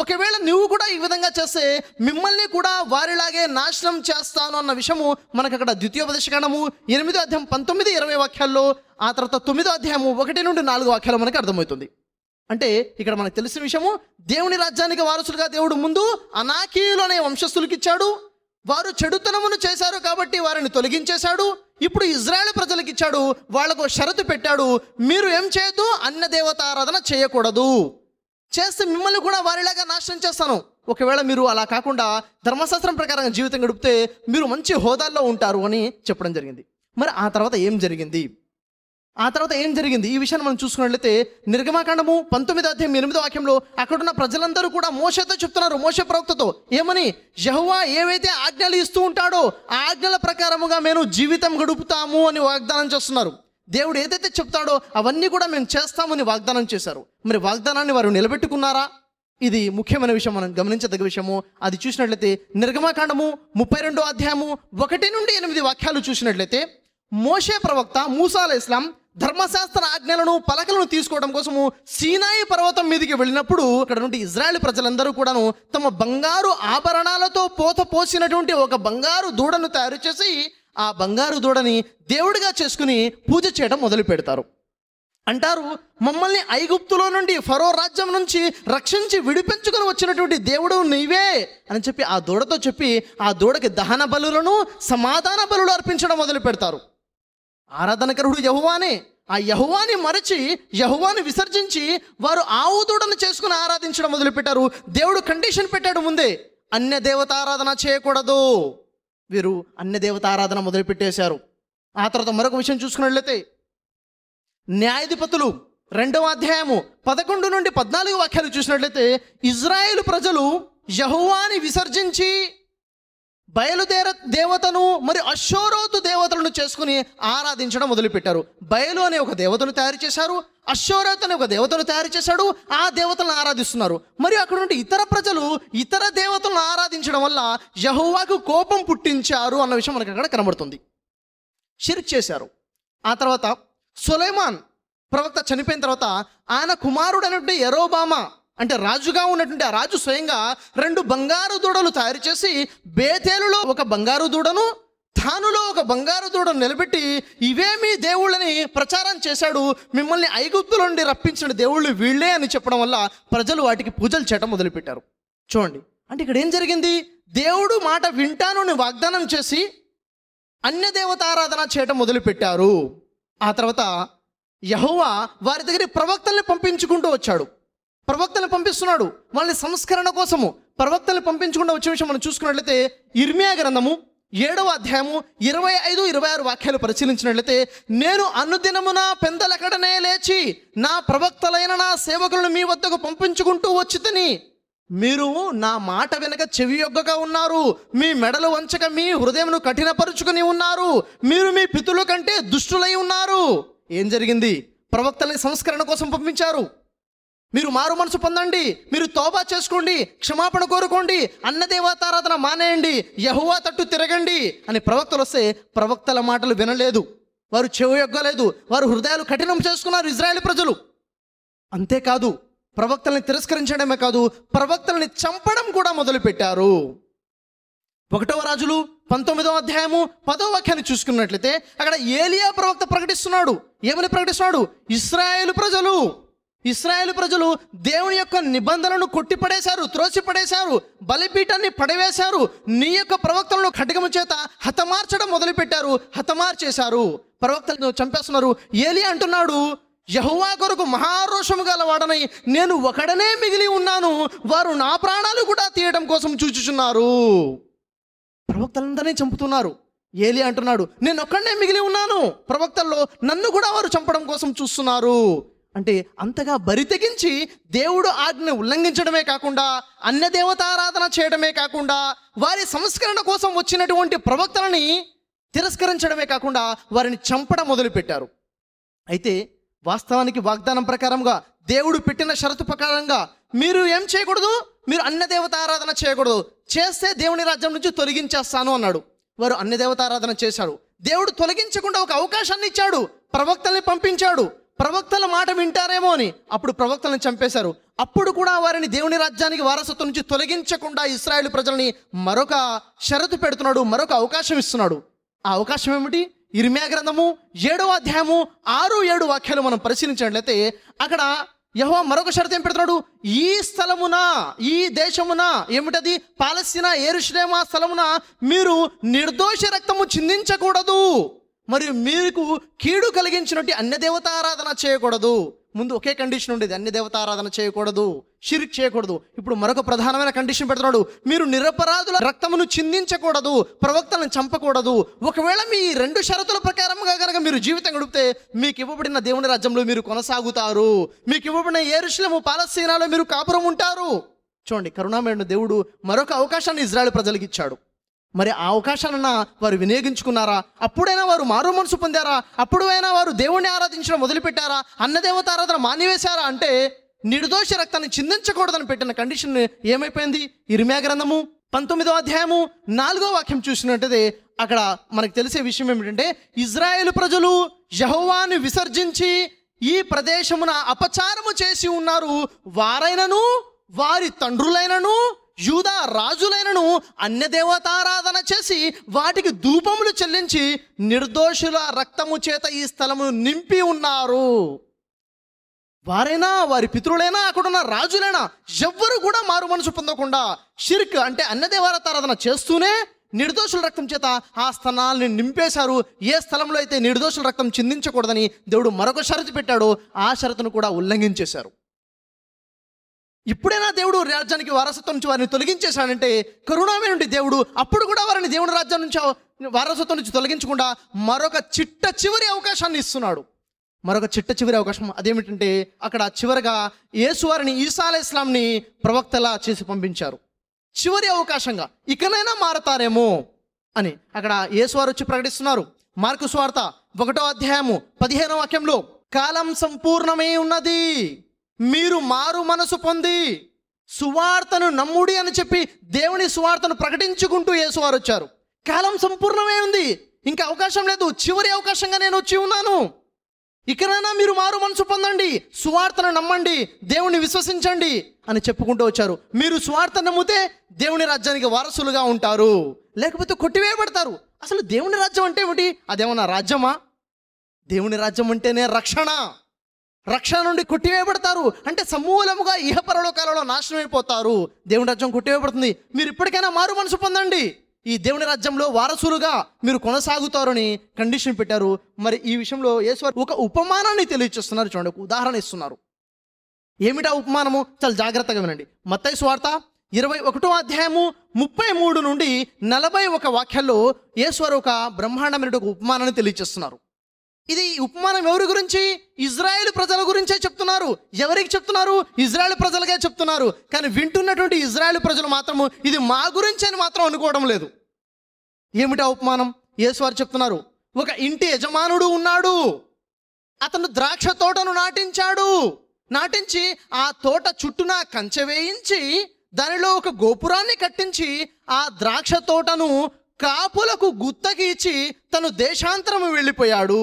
ఒకవేళ నువ్వు కూడా ఈ విధంగా చేస్తే మిమ్మల్ని కూడా వారిలాగే నాశనం చేస్తాను అన్న విషయము మనకు అక్కడ గణము ఎనిమిదో అధ్యాయం పంతొమ్మిది ఇరవై వాక్యాల్లో ఆ తర్వాత తొమ్మిదో అధ్యాయము ఒకటి నుండి నాలుగు వాక్యాలు మనకు అర్థమవుతుంది అంటే ఇక్కడ మనకు తెలిసిన విషయము దేవుని రాజ్యానికి వారసులుగా దేవుడు ముందు అనాకీయులు అనే వంశస్థులకి ఇచ్చాడు వారు చెడుతనమును చేశారు కాబట్టి వారిని తొలగించేశాడు ఇప్పుడు ఇజ్రాయెల్ ప్రజలకు ఇచ్చాడు వాళ్లకు షరతు పెట్టాడు మీరు ఏం చేయొద్దు అన్న దేవతారాధన చేయకూడదు చేస్తే మిమ్మల్ని కూడా వారిలాగా నాశనం చేస్తాను ఒకవేళ మీరు అలా కాకుండా ధర్మశాస్త్రం ప్రకారం జీవితం గడిపితే మీరు మంచి హోదాల్లో ఉంటారు అని చెప్పడం జరిగింది మరి ఆ తర్వాత ఏం జరిగింది ఆ తర్వాత ఏం జరిగింది ఈ విషయాన్ని మనం చూసుకున్నట్లయితే నిర్గమాకాండము పంతొమ్మిది అధ్యాయం ఎనిమిదో వాక్యంలో అక్కడున్న ప్రజలందరూ కూడా మోసతో చెప్తున్నారు మోస ప్రవక్తతో ఏమని యహువా ఏవైతే ఆజ్ఞలు ఇస్తూ ఉంటాడో ఆజ్ఞల ప్రకారముగా మేము జీవితం గడుపుతాము అని వాగ్దానం చేస్తున్నారు దేవుడు ఏదైతే చెప్తాడో అవన్నీ కూడా మేము చేస్తామని వాగ్దానం చేశారు మరి వాగ్దానాన్ని వారు నిలబెట్టుకున్నారా ఇది ముఖ్యమైన విషయం మనం గమనించదగ్గ విషయము అది చూసినట్లయితే నిర్గమకాండము ముప్పై రెండో అధ్యాయము ఒకటి నుండి ఎనిమిది వాక్యాలు చూసినట్లయితే మోషే ప్రవక్త మూసాల ఇస్లాం ధర్మశాస్త్ర ఆజ్ఞలను పలకలను తీసుకోవడం కోసము సీనాయి పర్వతం మీదకి వెళ్ళినప్పుడు ఇక్కడ నుండి ఇజ్రాయెల్ ప్రజలందరూ కూడాను తమ బంగారు ఆభరణాలతో పోత పోసినటువంటి ఒక బంగారు దూడను తయారు చేసి ఆ బంగారు దూడని దేవుడిగా చేసుకుని పూజ చేయడం మొదలు పెడతారు అంటారు మమ్మల్ని ఐగుప్తులో నుండి ఫరో రాజ్యం నుంచి రక్షించి విడిపించుకొని వచ్చినటువంటి దేవుడు నీవే అని చెప్పి ఆ దూడతో చెప్పి ఆ దూడకి దహన బలులను సమాధాన బలులు అర్పించడం మొదలు పెడతారు ఆరాధనకరుడు యహువానే ఆ యహువాని మరచి యహువాని విసర్జించి వారు ఆవు దూడను చేసుకుని ఆరాధించడం మొదలుపెట్టారు దేవుడు కండిషన్ పెట్టాడు ముందే అన్య దేవత ఆరాధన చేయకూడదు వీరు అన్ని దేవత ఆరాధన మొదలుపెట్టేశారు ఆ తర్వాత మరొక విషయం చూసుకున్నట్లయితే న్యాయాధిపతులు రెండవ అధ్యాయము పదకొండు నుండి పద్నాలుగు వాక్యాలు చూసినట్లయితే ఇజ్రాయేల్ ప్రజలు యహువాని విసర్జించి బయలుదేర దేవతను మరి అశ్వరోతు దేవతలను చేసుకుని ఆరాధించడం మొదలుపెట్టారు బయలు అనే ఒక దేవతను తయారు చేశారు అశ్వరోత్ అనే ఒక దేవతను తయారు చేశాడు ఆ దేవతలను ఆరాధిస్తున్నారు మరి అక్కడ ఉండే ఇతర ప్రజలు ఇతర దేవతలను ఆరాధించడం వల్ల యహువాకు కోపం పుట్టించారు అన్న విషయం మనకి అక్కడ కనబడుతుంది షిర్క్ చేశారు ఆ తర్వాత సులైమాన్ ప్రవక్త చనిపోయిన తర్వాత ఆయన కుమారుడు అనేటువంటి ఎరోబామా అంటే రాజుగా ఉన్నటువంటి ఆ రాజు స్వయంగా రెండు బంగారు దూడలు తయారు చేసి బేతేలులో ఒక బంగారు దూడను తానులో ఒక బంగారు దూడను నిలబెట్టి ఇవే మీ దేవుళ్ళని ప్రచారం చేశాడు మిమ్మల్ని ఐగుప్తుల నుండి రప్పించిన దేవుళ్ళు వీళ్ళే అని చెప్పడం వల్ల ప్రజలు వాటికి పూజలు చేయటం మొదలుపెట్టారు చూడండి అంటే ఇక్కడ ఏం జరిగింది దేవుడు మాట వింటాను వాగ్దానం చేసి అన్య దేవతారాధన చేయటం మొదలుపెట్టారు ఆ తర్వాత యహోవా వారి దగ్గర ప్రవక్తల్ని పంపించుకుంటూ వచ్చాడు ప్రవక్తలు పంపిస్తున్నాడు వాళ్ళని సంస్కరణ కోసము ప్రవక్తలు పంపించకుండా వచ్చే విషయం మనం చూసుకున్నట్లయితే ఇర్మియా గ్రంథము ఏడవ అధ్యాయము ఇరవై ఐదు ఇరవై ఆరు వాక్యాలు పరిశీలించినట్లయితే నేను అనుదినమున పెందలకడనే లేచి నా ప్రవక్తలైన నా సేవకులను మీ వద్దకు పంపించుకుంటూ వచ్చితని మీరు నా మాట వెనక చెవి యొక్కగా ఉన్నారు మీ మెడలు వంచక మీ హృదయమును కఠినపరుచుకుని ఉన్నారు మీరు మీ పితుల కంటే దుష్టులై ఉన్నారు ఏం జరిగింది ప్రవక్తలని సంస్కరణ కోసం పంపించారు మీరు మారు మనసు పొందండి మీరు తోబా చేసుకోండి క్షమాపణ కోరుకోండి అన్న దేవతారాధన మానేయండి యహువా తట్టు తిరగండి అని ప్రవక్తలు వస్తే ప్రవక్తల మాటలు వినలేదు వారు చెవు ఎగ్గలేదు వారు హృదయాలు కఠినం చేసుకున్నారు ఇజ్రాయెల్ ప్రజలు అంతేకాదు ప్రవక్తల్ని తిరస్కరించడమే కాదు ప్రవక్తల్ని చంపడం కూడా మొదలుపెట్టారు ఒకటవ రాజులు పంతొమ్మిదవ అధ్యాయము పదవ వాక్యాన్ని చూసుకున్నట్లయితే అక్కడ ఏలియా ప్రవక్త ప్రకటిస్తున్నాడు ఏమని ప్రకటిస్తున్నాడు ఇస్రాయేల్ ప్రజలు ఇస్రాయేల్ ప్రజలు దేవుని యొక్క నిబంధనను కొట్టిపడేశారు త్రోసిపడేశారు బలిపీఠాన్ని పడవేశారు నీ యొక్క ప్రవక్తలను ఖడ్గము చేత హతమార్చడం మొదలుపెట్టారు హతమార్చేశారు ప్రవక్తలను చంపేస్తున్నారు ఏలి అంటున్నాడు యహువా కొరకు మహారోషము గలవాడనై నేను ఒకడనే మిగిలి ఉన్నాను వారు నా ప్రాణాలు కూడా తీయడం కోసం చూచుచున్నారు ప్రవక్తలందరినీ చంపుతున్నారు ఏలి అంటున్నాడు నేను ఒక్కడనే మిగిలి ఉన్నాను ప్రవక్తల్లో నన్ను కూడా వారు చంపడం కోసం చూస్తున్నారు అంటే అంతగా బరితెగించి దేవుడు ఆజ్ఞని ఉల్లంఘించడమే కాకుండా అన్య దేవతారాధన చేయడమే కాకుండా వారి సంస్కరణ కోసం వచ్చినటువంటి ప్రవక్తలని తిరస్కరించడమే కాకుండా వారిని చంపడం మొదలుపెట్టారు అయితే వాస్తవానికి వాగ్దానం ప్రకారంగా దేవుడు పెట్టిన షరతు ప్రకారంగా మీరు ఏం చేయకూడదు మీరు అన్న దేవతారాధన చేయకూడదు చేస్తే దేవుని రాజ్యం నుంచి తొలగించేస్తాను అన్నాడు వారు అన్న దేవతారాధన చేశారు దేవుడు తొలగించకుండా ఒక అవకాశాన్ని ఇచ్చాడు ప్రవక్తల్ని పంపించాడు ప్రవక్తల మాట వింటారేమో అని అప్పుడు ప్రవక్తలను చంపేశారు అప్పుడు కూడా వారిని దేవుని రాజ్యానికి వారసత్వం నుంచి తొలగించకుండా ఇస్రాయేల్ ప్రజల్ని మరొక షరతు పెడుతున్నాడు మరొక అవకాశం ఇస్తున్నాడు ఆ అవకాశం ఏమిటి ఇర్మ్యా గ్రంథము ఏడవ అధ్యాయము ఆరు ఏడు వాక్యాలు మనం పరిశీలించినట్లయితే అక్కడ యహో మరొక షరతు ఏం పెడుతున్నాడు ఈ స్థలమున ఈ దేశమున ఏమిటది పాలస్తీనా ఏరుషులేమా స్థలమున మీరు నిర్దోష రక్తము చిందించకూడదు మరి మీకు కీడు కలిగించినట్టు అన్య దేవతారాధన చేయకూడదు ముందు ఒకే కండిషన్ ఉండేది అన్ని దేవతారాధన చేయకూడదు షిరిక్ చేయకూడదు ఇప్పుడు మరొక ప్రధానమైన కండిషన్ పెడుతున్నాడు మీరు నిరపరాధుల రక్తమును చిందించకూడదు ప్రవక్తలను చంపకూడదు ఒకవేళ మీ రెండు షరతుల ప్రకారంగా కనుక మీరు జీవితం గడిపితే మీకు ఇవ్వబడిన దేవుని రాజ్యంలో మీరు కొనసాగుతారు మీకు ఇవ్వబడిన ఏరుశలము పాలస్తీనాలో మీరు కాపురం ఉంటారు చూడండి కరుణామయుడు దేవుడు మరొక అవకాశాన్ని ఇజ్రాయెల్ ప్రజలకు ఇచ్చాడు మరి ఆ అవకాశాలన్నా వారు వినియోగించుకున్నారా అప్పుడైనా వారు మారు మనసు పొందారా అప్పుడైనా వారు దేవుణ్ణి ఆరాధించడం మొదలుపెట్టారా అన్నదేవత ఆరాధన మానివేశారా అంటే నిర్దోష రక్తాన్ని చిందించకూడదని పెట్టిన కండిషన్ ఏమైపోయింది ఇరిమే గ్రంథము పంతొమ్మిదో అధ్యాయము నాలుగో వాక్యం చూసినట్టయితే అక్కడ మనకు తెలిసే విషయం ఏమిటంటే ఇజ్రాయేల్ ప్రజలు యహోవాను విసర్జించి ఈ ప్రదేశమున అపచారము చేసి ఉన్నారు వారైనను వారి తండ్రులైనను యూదా రాజులైనను దేవతారాధన చేసి వాటికి ధూపములు చెల్లించి నిర్దోషుల రక్తము చేత ఈ స్థలము నింపి ఉన్నారు వారైనా వారి పితృలైనా అక్కడున్న రాజులైనా ఎవ్వరు కూడా మారు మనసు పొందకుండా షిర్క్ అంటే అన్నదేవతారాధన చేస్తూనే నిర్దోషుల రక్తం చేత ఆ స్థలాన్ని నింపేశారు ఏ స్థలంలో అయితే నిర్దోషుల రక్తం చిందించకూడదని దేవుడు మరొక షరతు పెట్టాడో ఆ షరతును కూడా ఉల్లంఘించేశారు ఇప్పుడైనా దేవుడు రాజ్యానికి వారసత్వం నుంచి వారిని తొలగించేశాడంటే కరుణామే నుండి దేవుడు అప్పుడు కూడా వారిని దేవుని రాజ్యం నుంచి వారసత్వం నుంచి తొలగించకుండా మరొక చిట్ట చివరి అవకాశాన్ని ఇస్తున్నాడు మరొక చిట్ట చివరి అవకాశం అదేమిటంటే అక్కడ యేసు వారిని ఈసాల ఇస్లాంని ప్రవక్తలా చేసి పంపించారు చివరి అవకాశంగా ఇకనైనా మారతారేమో అని అక్కడ యేసు వారు వచ్చి ప్రకటిస్తున్నారు మార్కు స్వార్త ఒకటో అధ్యాయము పదిహేనో వాక్యంలో కాలం సంపూర్ణమై ఉన్నది మీరు మారు మనసు పొంది సువార్తను నమ్ముడి అని చెప్పి దేవుని సువార్తను ప్రకటించుకుంటూ యేసువారు వచ్చారు కాలం సంపూర్ణమే ఉంది ఇంకా అవకాశం లేదు చివరి అవకాశంగా నేను వచ్చి ఉన్నాను ఇకనైనా మీరు మారు మనసు పొందండి సువార్తను నమ్మండి దేవుని విశ్వసించండి అని చెప్పుకుంటూ వచ్చారు మీరు సువార్త నమ్మితే దేవుని రాజ్యానికి వారసులుగా ఉంటారు లేకపోతే కొట్టివేయబడతారు అసలు దేవుని రాజ్యం అంటే ఏమిటి అదేమన్నా రాజ్యమా దేవుని రాజ్యం అంటేనే రక్షణ రక్షణ నుండి కొట్టివేయబడతారు అంటే సమూలముగా ఇహ పరలోకాలలో నాశనం అయిపోతారు దేవుని రాజ్యం కొట్టివేయబడుతుంది మీరు ఇప్పటికైనా మారు మనసు పొందండి ఈ దేవుని రాజ్యంలో వారసులుగా మీరు కొనసాగుతారని కండిషన్ పెట్టారు మరి ఈ విషయంలో యేసు ఒక ఉపమానాన్ని తెలియచేస్తున్నారు చూడండి ఒక ఉదాహరణ ఇస్తున్నారు ఏమిటా ఉపమానము చాలా జాగ్రత్తగా వినండి మత్తయ్య స్వార్త ఇరవై ఒకటో అధ్యాయము ముప్పై మూడు నుండి నలభై ఒక వాక్యాల్లో ఈశ్వరు ఒక బ్రహ్మాండమైన ఒక ఉపమానాన్ని తెలియచేస్తున్నారు ఇది ఉపమానం ఎవరి గురించి ఇజ్రాయెల్ ప్రజల గురించే చెప్తున్నారు ఎవరికి చెప్తున్నారు ఇజ్రాయెల్ ప్రజలకే చెప్తున్నారు కానీ వింటున్నటువంటి ఇజ్రాయెల్ ప్రజలు మాత్రము ఇది మా గురించి అని మాత్రం అనుకోవడం లేదు ఏమిటి ఉపమానం యేసువారు చెప్తున్నారు ఒక ఇంటి యజమానుడు ఉన్నాడు అతను ద్రాక్ష తోటను నాటించాడు నాటించి ఆ తోట చుట్టూన కంచె వేయించి దానిలో ఒక గోపురాన్ని కట్టించి ఆ ద్రాక్ష తోటను కాపులకు గుత్తకి ఇచ్చి తను దేశాంతరము వెళ్ళిపోయాడు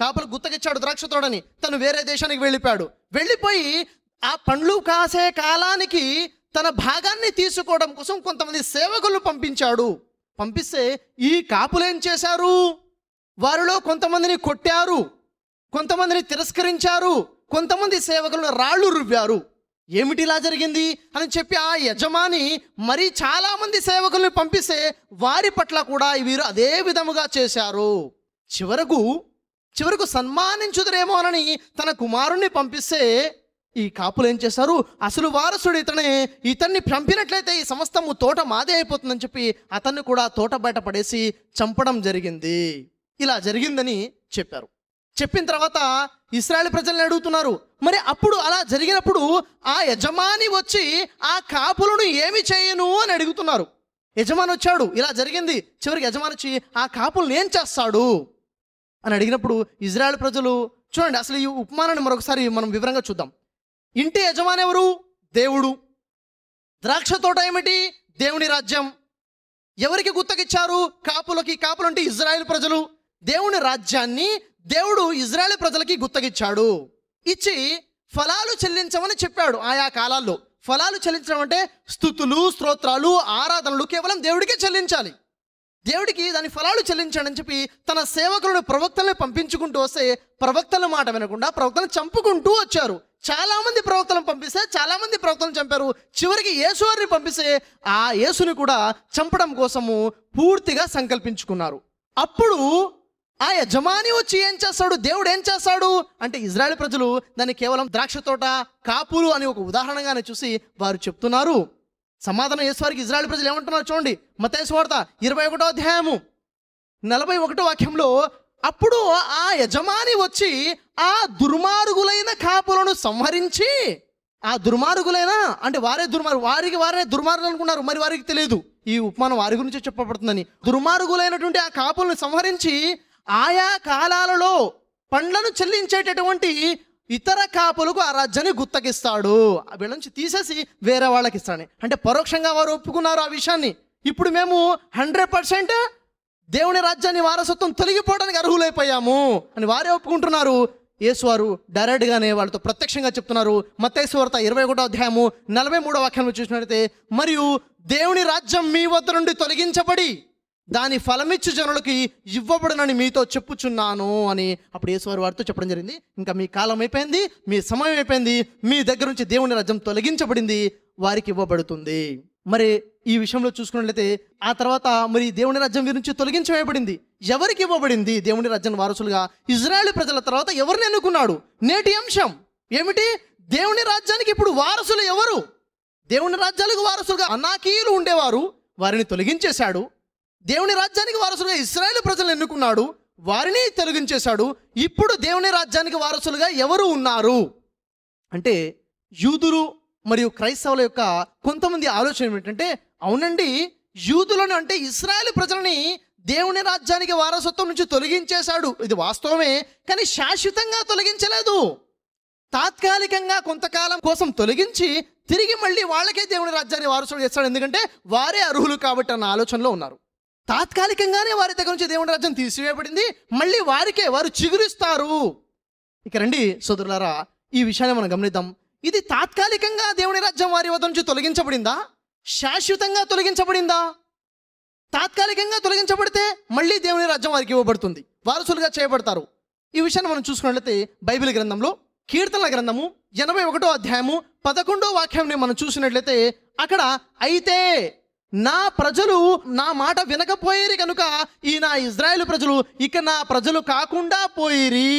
కాపలు గుత్తకిచ్చాడు ద్రాక్ష తోడని తను వేరే దేశానికి వెళ్ళిపోయాడు వెళ్ళిపోయి ఆ పండ్లు కాసే కాలానికి తన భాగాన్ని తీసుకోవడం కోసం కొంతమంది సేవకులు పంపించాడు పంపిస్తే ఈ కాపులేం చేశారు వారిలో కొంతమందిని కొట్టారు కొంతమందిని తిరస్కరించారు కొంతమంది సేవకులను రాళ్ళు రువ్వారు ఏమిటిలా జరిగింది అని చెప్పి ఆ యజమాని మరీ చాలామంది సేవకుల్ని పంపిస్తే వారి పట్ల కూడా వీరు అదే విధముగా చేశారు చివరకు చివరకు సన్మానించుదరేమో అనని తన కుమారుణ్ణి పంపిస్తే ఈ కాపులు ఏం చేశారు అసలు వారసుడు ఇతనే ఇతన్ని చంపినట్లయితే ఈ సమస్తము తోట మాదే అయిపోతుందని చెప్పి అతన్ని కూడా తోట బయట పడేసి చంపడం జరిగింది ఇలా జరిగిందని చెప్పారు చెప్పిన తర్వాత ఇస్రాయల్ ప్రజల్ని అడుగుతున్నారు మరి అప్పుడు అలా జరిగినప్పుడు ఆ యజమాని వచ్చి ఆ కాపులను ఏమి చేయను అని అడుగుతున్నారు యజమాని వచ్చాడు ఇలా జరిగింది చివరికి యజమాని వచ్చి ఆ కాపులను ఏం చేస్తాడు అని అడిగినప్పుడు ఇజ్రాయెల్ ప్రజలు చూడండి అసలు ఈ ఉపమానాన్ని మరొకసారి మనం వివరంగా చూద్దాం ఇంటి యజమాని ఎవరు దేవుడు ద్రాక్ష తోట ఏమిటి దేవుని రాజ్యం ఎవరికి గుత్తకిచ్చారు కాపులకి కాపులు అంటే ఇజ్రాయెల్ ప్రజలు దేవుని రాజ్యాన్ని దేవుడు ఇజ్రాయెల్ ప్రజలకి గుత్తగిచ్చాడు ఇచ్చి ఫలాలు చెల్లించమని చెప్పాడు ఆయా కాలాల్లో ఫలాలు చెల్లించడం అంటే స్థుతులు స్తోత్రాలు ఆరాధనలు కేవలం దేవుడికే చెల్లించాలి దేవుడికి దాని ఫలాలు చెల్లించాడని చెప్పి తన సేవకులను ప్రవక్తలను పంపించుకుంటూ వస్తే ప్రవక్తల మాట వినకుండా ప్రవక్తలను చంపుకుంటూ వచ్చారు చాలామంది ప్రవక్తలను పంపిస్తే చాలామంది ప్రవక్తలను చంపారు చివరికి యేసువారిని పంపిస్తే ఆ యేసుని కూడా చంపడం కోసము పూర్తిగా సంకల్పించుకున్నారు అప్పుడు ఆ యజమాని వచ్చి ఏం చేస్తాడు దేవుడు ఏం చేస్తాడు అంటే ఇజ్రాయెల్ ప్రజలు దాన్ని కేవలం ద్రాక్ష తోట కాపులు అని ఒక ఉదాహరణగానే చూసి వారు చెప్తున్నారు సమాధానం వేసేవారికి ఇజ్రాయల్ ప్రజలు ఏమంటున్నారు చూడండి మతేసు వార్త ఇరవై ఒకటో అధ్యాయము నలభై ఒకటో వాక్యంలో అప్పుడు ఆ యజమాని వచ్చి ఆ దుర్మార్గులైన కాపులను సంహరించి ఆ దుర్మార్గులైన అంటే వారే దుర్మార్గు వారికి వారే దుర్మార్గులు అనుకున్నారు మరి వారికి తెలియదు ఈ ఉపమానం వారి గురించి చెప్పబడుతుందని దుర్మార్గులైనటువంటి ఆ కాపులను సంహరించి ఆయా కాలాలలో పండ్లను చెల్లించేటటువంటి ఇతర కాపులకు ఆ రాజ్యాన్ని గుత్తకిస్తాడు వీళ్ళ నుంచి తీసేసి వేరే వాళ్ళకి ఇస్తాడని అంటే పరోక్షంగా వారు ఒప్పుకున్నారు ఆ విషయాన్ని ఇప్పుడు మేము హండ్రెడ్ పర్సెంట్ దేవుని రాజ్యాన్ని వారసత్వం తొలగిపోవడానికి అర్హులైపోయాము అని వారే ఒప్పుకుంటున్నారు యేసువారు డైరెక్ట్గానే వాళ్ళతో ప్రత్యక్షంగా చెప్తున్నారు మత్తేశ్వరత ఇరవై ఒకటో అధ్యాయము నలభై మూడో వాక్యంలో చూసినట్లయితే మరియు దేవుని రాజ్యం మీ వద్ద నుండి తొలగించబడి దాని ఫలమిచ్చు జనులకి ఇవ్వబడనని మీతో చెప్పుచున్నాను అని అప్పుడు యేసువారి వారితో చెప్పడం జరిగింది ఇంకా మీ కాలం అయిపోయింది మీ సమయం అయిపోయింది మీ దగ్గర నుంచి దేవుని రజం తొలగించబడింది వారికి ఇవ్వబడుతుంది మరి ఈ విషయంలో చూసుకున్నట్లయితే ఆ తర్వాత మరి దేవుని రాజ్యం గురించి తొలగించవేయబడింది ఎవరికి ఇవ్వబడింది దేవుని రాజ్యం వారసులుగా ఇజ్రాయెల్ ప్రజల తర్వాత ఎవరిని ఎన్నుకున్నాడు నేటి అంశం ఏమిటి దేవుని రాజ్యానికి ఇప్పుడు వారసులు ఎవరు దేవుని రాజ్యాలకు వారసులుగా అనాకీయులు ఉండేవారు వారిని తొలగించేశాడు దేవుని రాజ్యానికి వారసులుగా ఇస్రాయేల్ ప్రజలు ఎన్నుకున్నాడు వారిని తొలగించేశాడు ఇప్పుడు దేవుని రాజ్యానికి వారసులుగా ఎవరు ఉన్నారు అంటే యూదులు మరియు క్రైస్తవుల యొక్క కొంతమంది ఆలోచన ఏమిటంటే అవునండి యూదులను అంటే ఇస్రాయేల్ ప్రజలని దేవుని రాజ్యానికి వారసత్వం నుంచి తొలగించేశాడు ఇది వాస్తవమే కానీ శాశ్వతంగా తొలగించలేదు తాత్కాలికంగా కొంతకాలం కోసం తొలగించి తిరిగి మళ్ళీ వాళ్ళకే దేవుని రాజ్యాన్ని వారసుడు చేస్తాడు ఎందుకంటే వారే అర్హులు కాబట్టి అన్న ఆలోచనలో ఉన్నారు తాత్కాలికంగానే వారి దగ్గర నుంచి దేవుని రాజ్యం తీసివేయబడింది మళ్ళీ వారికే వారు చిగురిస్తారు ఇక రండి సోదరులారా ఈ విషయాన్ని మనం గమనిద్దాం ఇది తాత్కాలికంగా దేవుని రాజ్యం వారి వద్ద నుంచి తొలగించబడిందా శాశ్వతంగా తొలగించబడిందా తాత్కాలికంగా తొలగించబడితే మళ్ళీ దేవుని రాజ్యం వారికి ఇవ్వబడుతుంది వారసులుగా చేయబడతారు ఈ విషయాన్ని మనం చూసుకున్నట్లయితే బైబిల్ గ్రంథంలో కీర్తనల గ్రంథము ఎనభై ఒకటో అధ్యాయము పదకొండో వాక్యాన్ని మనం చూసినట్లయితే అక్కడ అయితే నా ప్రజలు నా మాట వినకపోయేరి కనుక ఈ నా ఇజ్రాయేల్ ప్రజలు ఇక నా ప్రజలు కాకుండా పోయిరి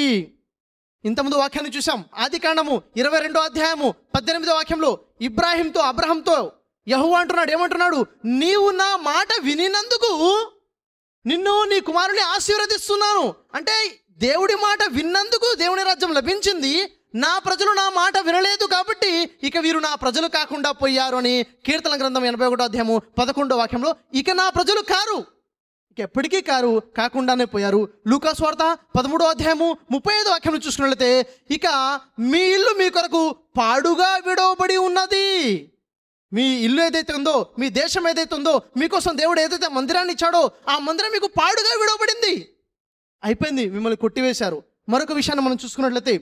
ముందు వాక్యాన్ని చూసాం ఆది కాండము ఇరవై రెండో అధ్యాయము పద్దెనిమిదో వాక్యంలో ఇబ్రాహింతో అబ్రహంతో యహు అంటున్నాడు ఏమంటున్నాడు నీవు నా మాట వినినందుకు నిన్ను నీ కుమారుని ఆశీర్వదిస్తున్నాను అంటే దేవుడి మాట విన్నందుకు దేవుని రాజ్యం లభించింది నా ప్రజలు నా మాట వినలేదు కాబట్టి ఇక వీరు నా ప్రజలు కాకుండా పోయారు అని కీర్తన గ్రంథం ఎనభై ఒకటో అధ్యాయము పదకొండో వాక్యంలో ఇక నా ప్రజలు కారు ఇక ఎప్పటికీ కారు కాకుండానే పోయారు లూకాస్ వార్త పదమూడో అధ్యాయము ముప్పై ఐదు వాక్యం చూసుకున్నట్లయితే ఇక మీ ఇల్లు మీ కొరకు పాడుగా విడవబడి ఉన్నది మీ ఇల్లు ఏదైతే ఉందో మీ దేశం ఏదైతే ఉందో మీకోసం దేవుడు ఏదైతే మందిరాన్ని ఇచ్చాడో ఆ మందిరం మీకు పాడుగా విడవబడింది అయిపోయింది మిమ్మల్ని కొట్టివేశారు మరొక విషయాన్ని మనం చూసుకున్నట్లయితే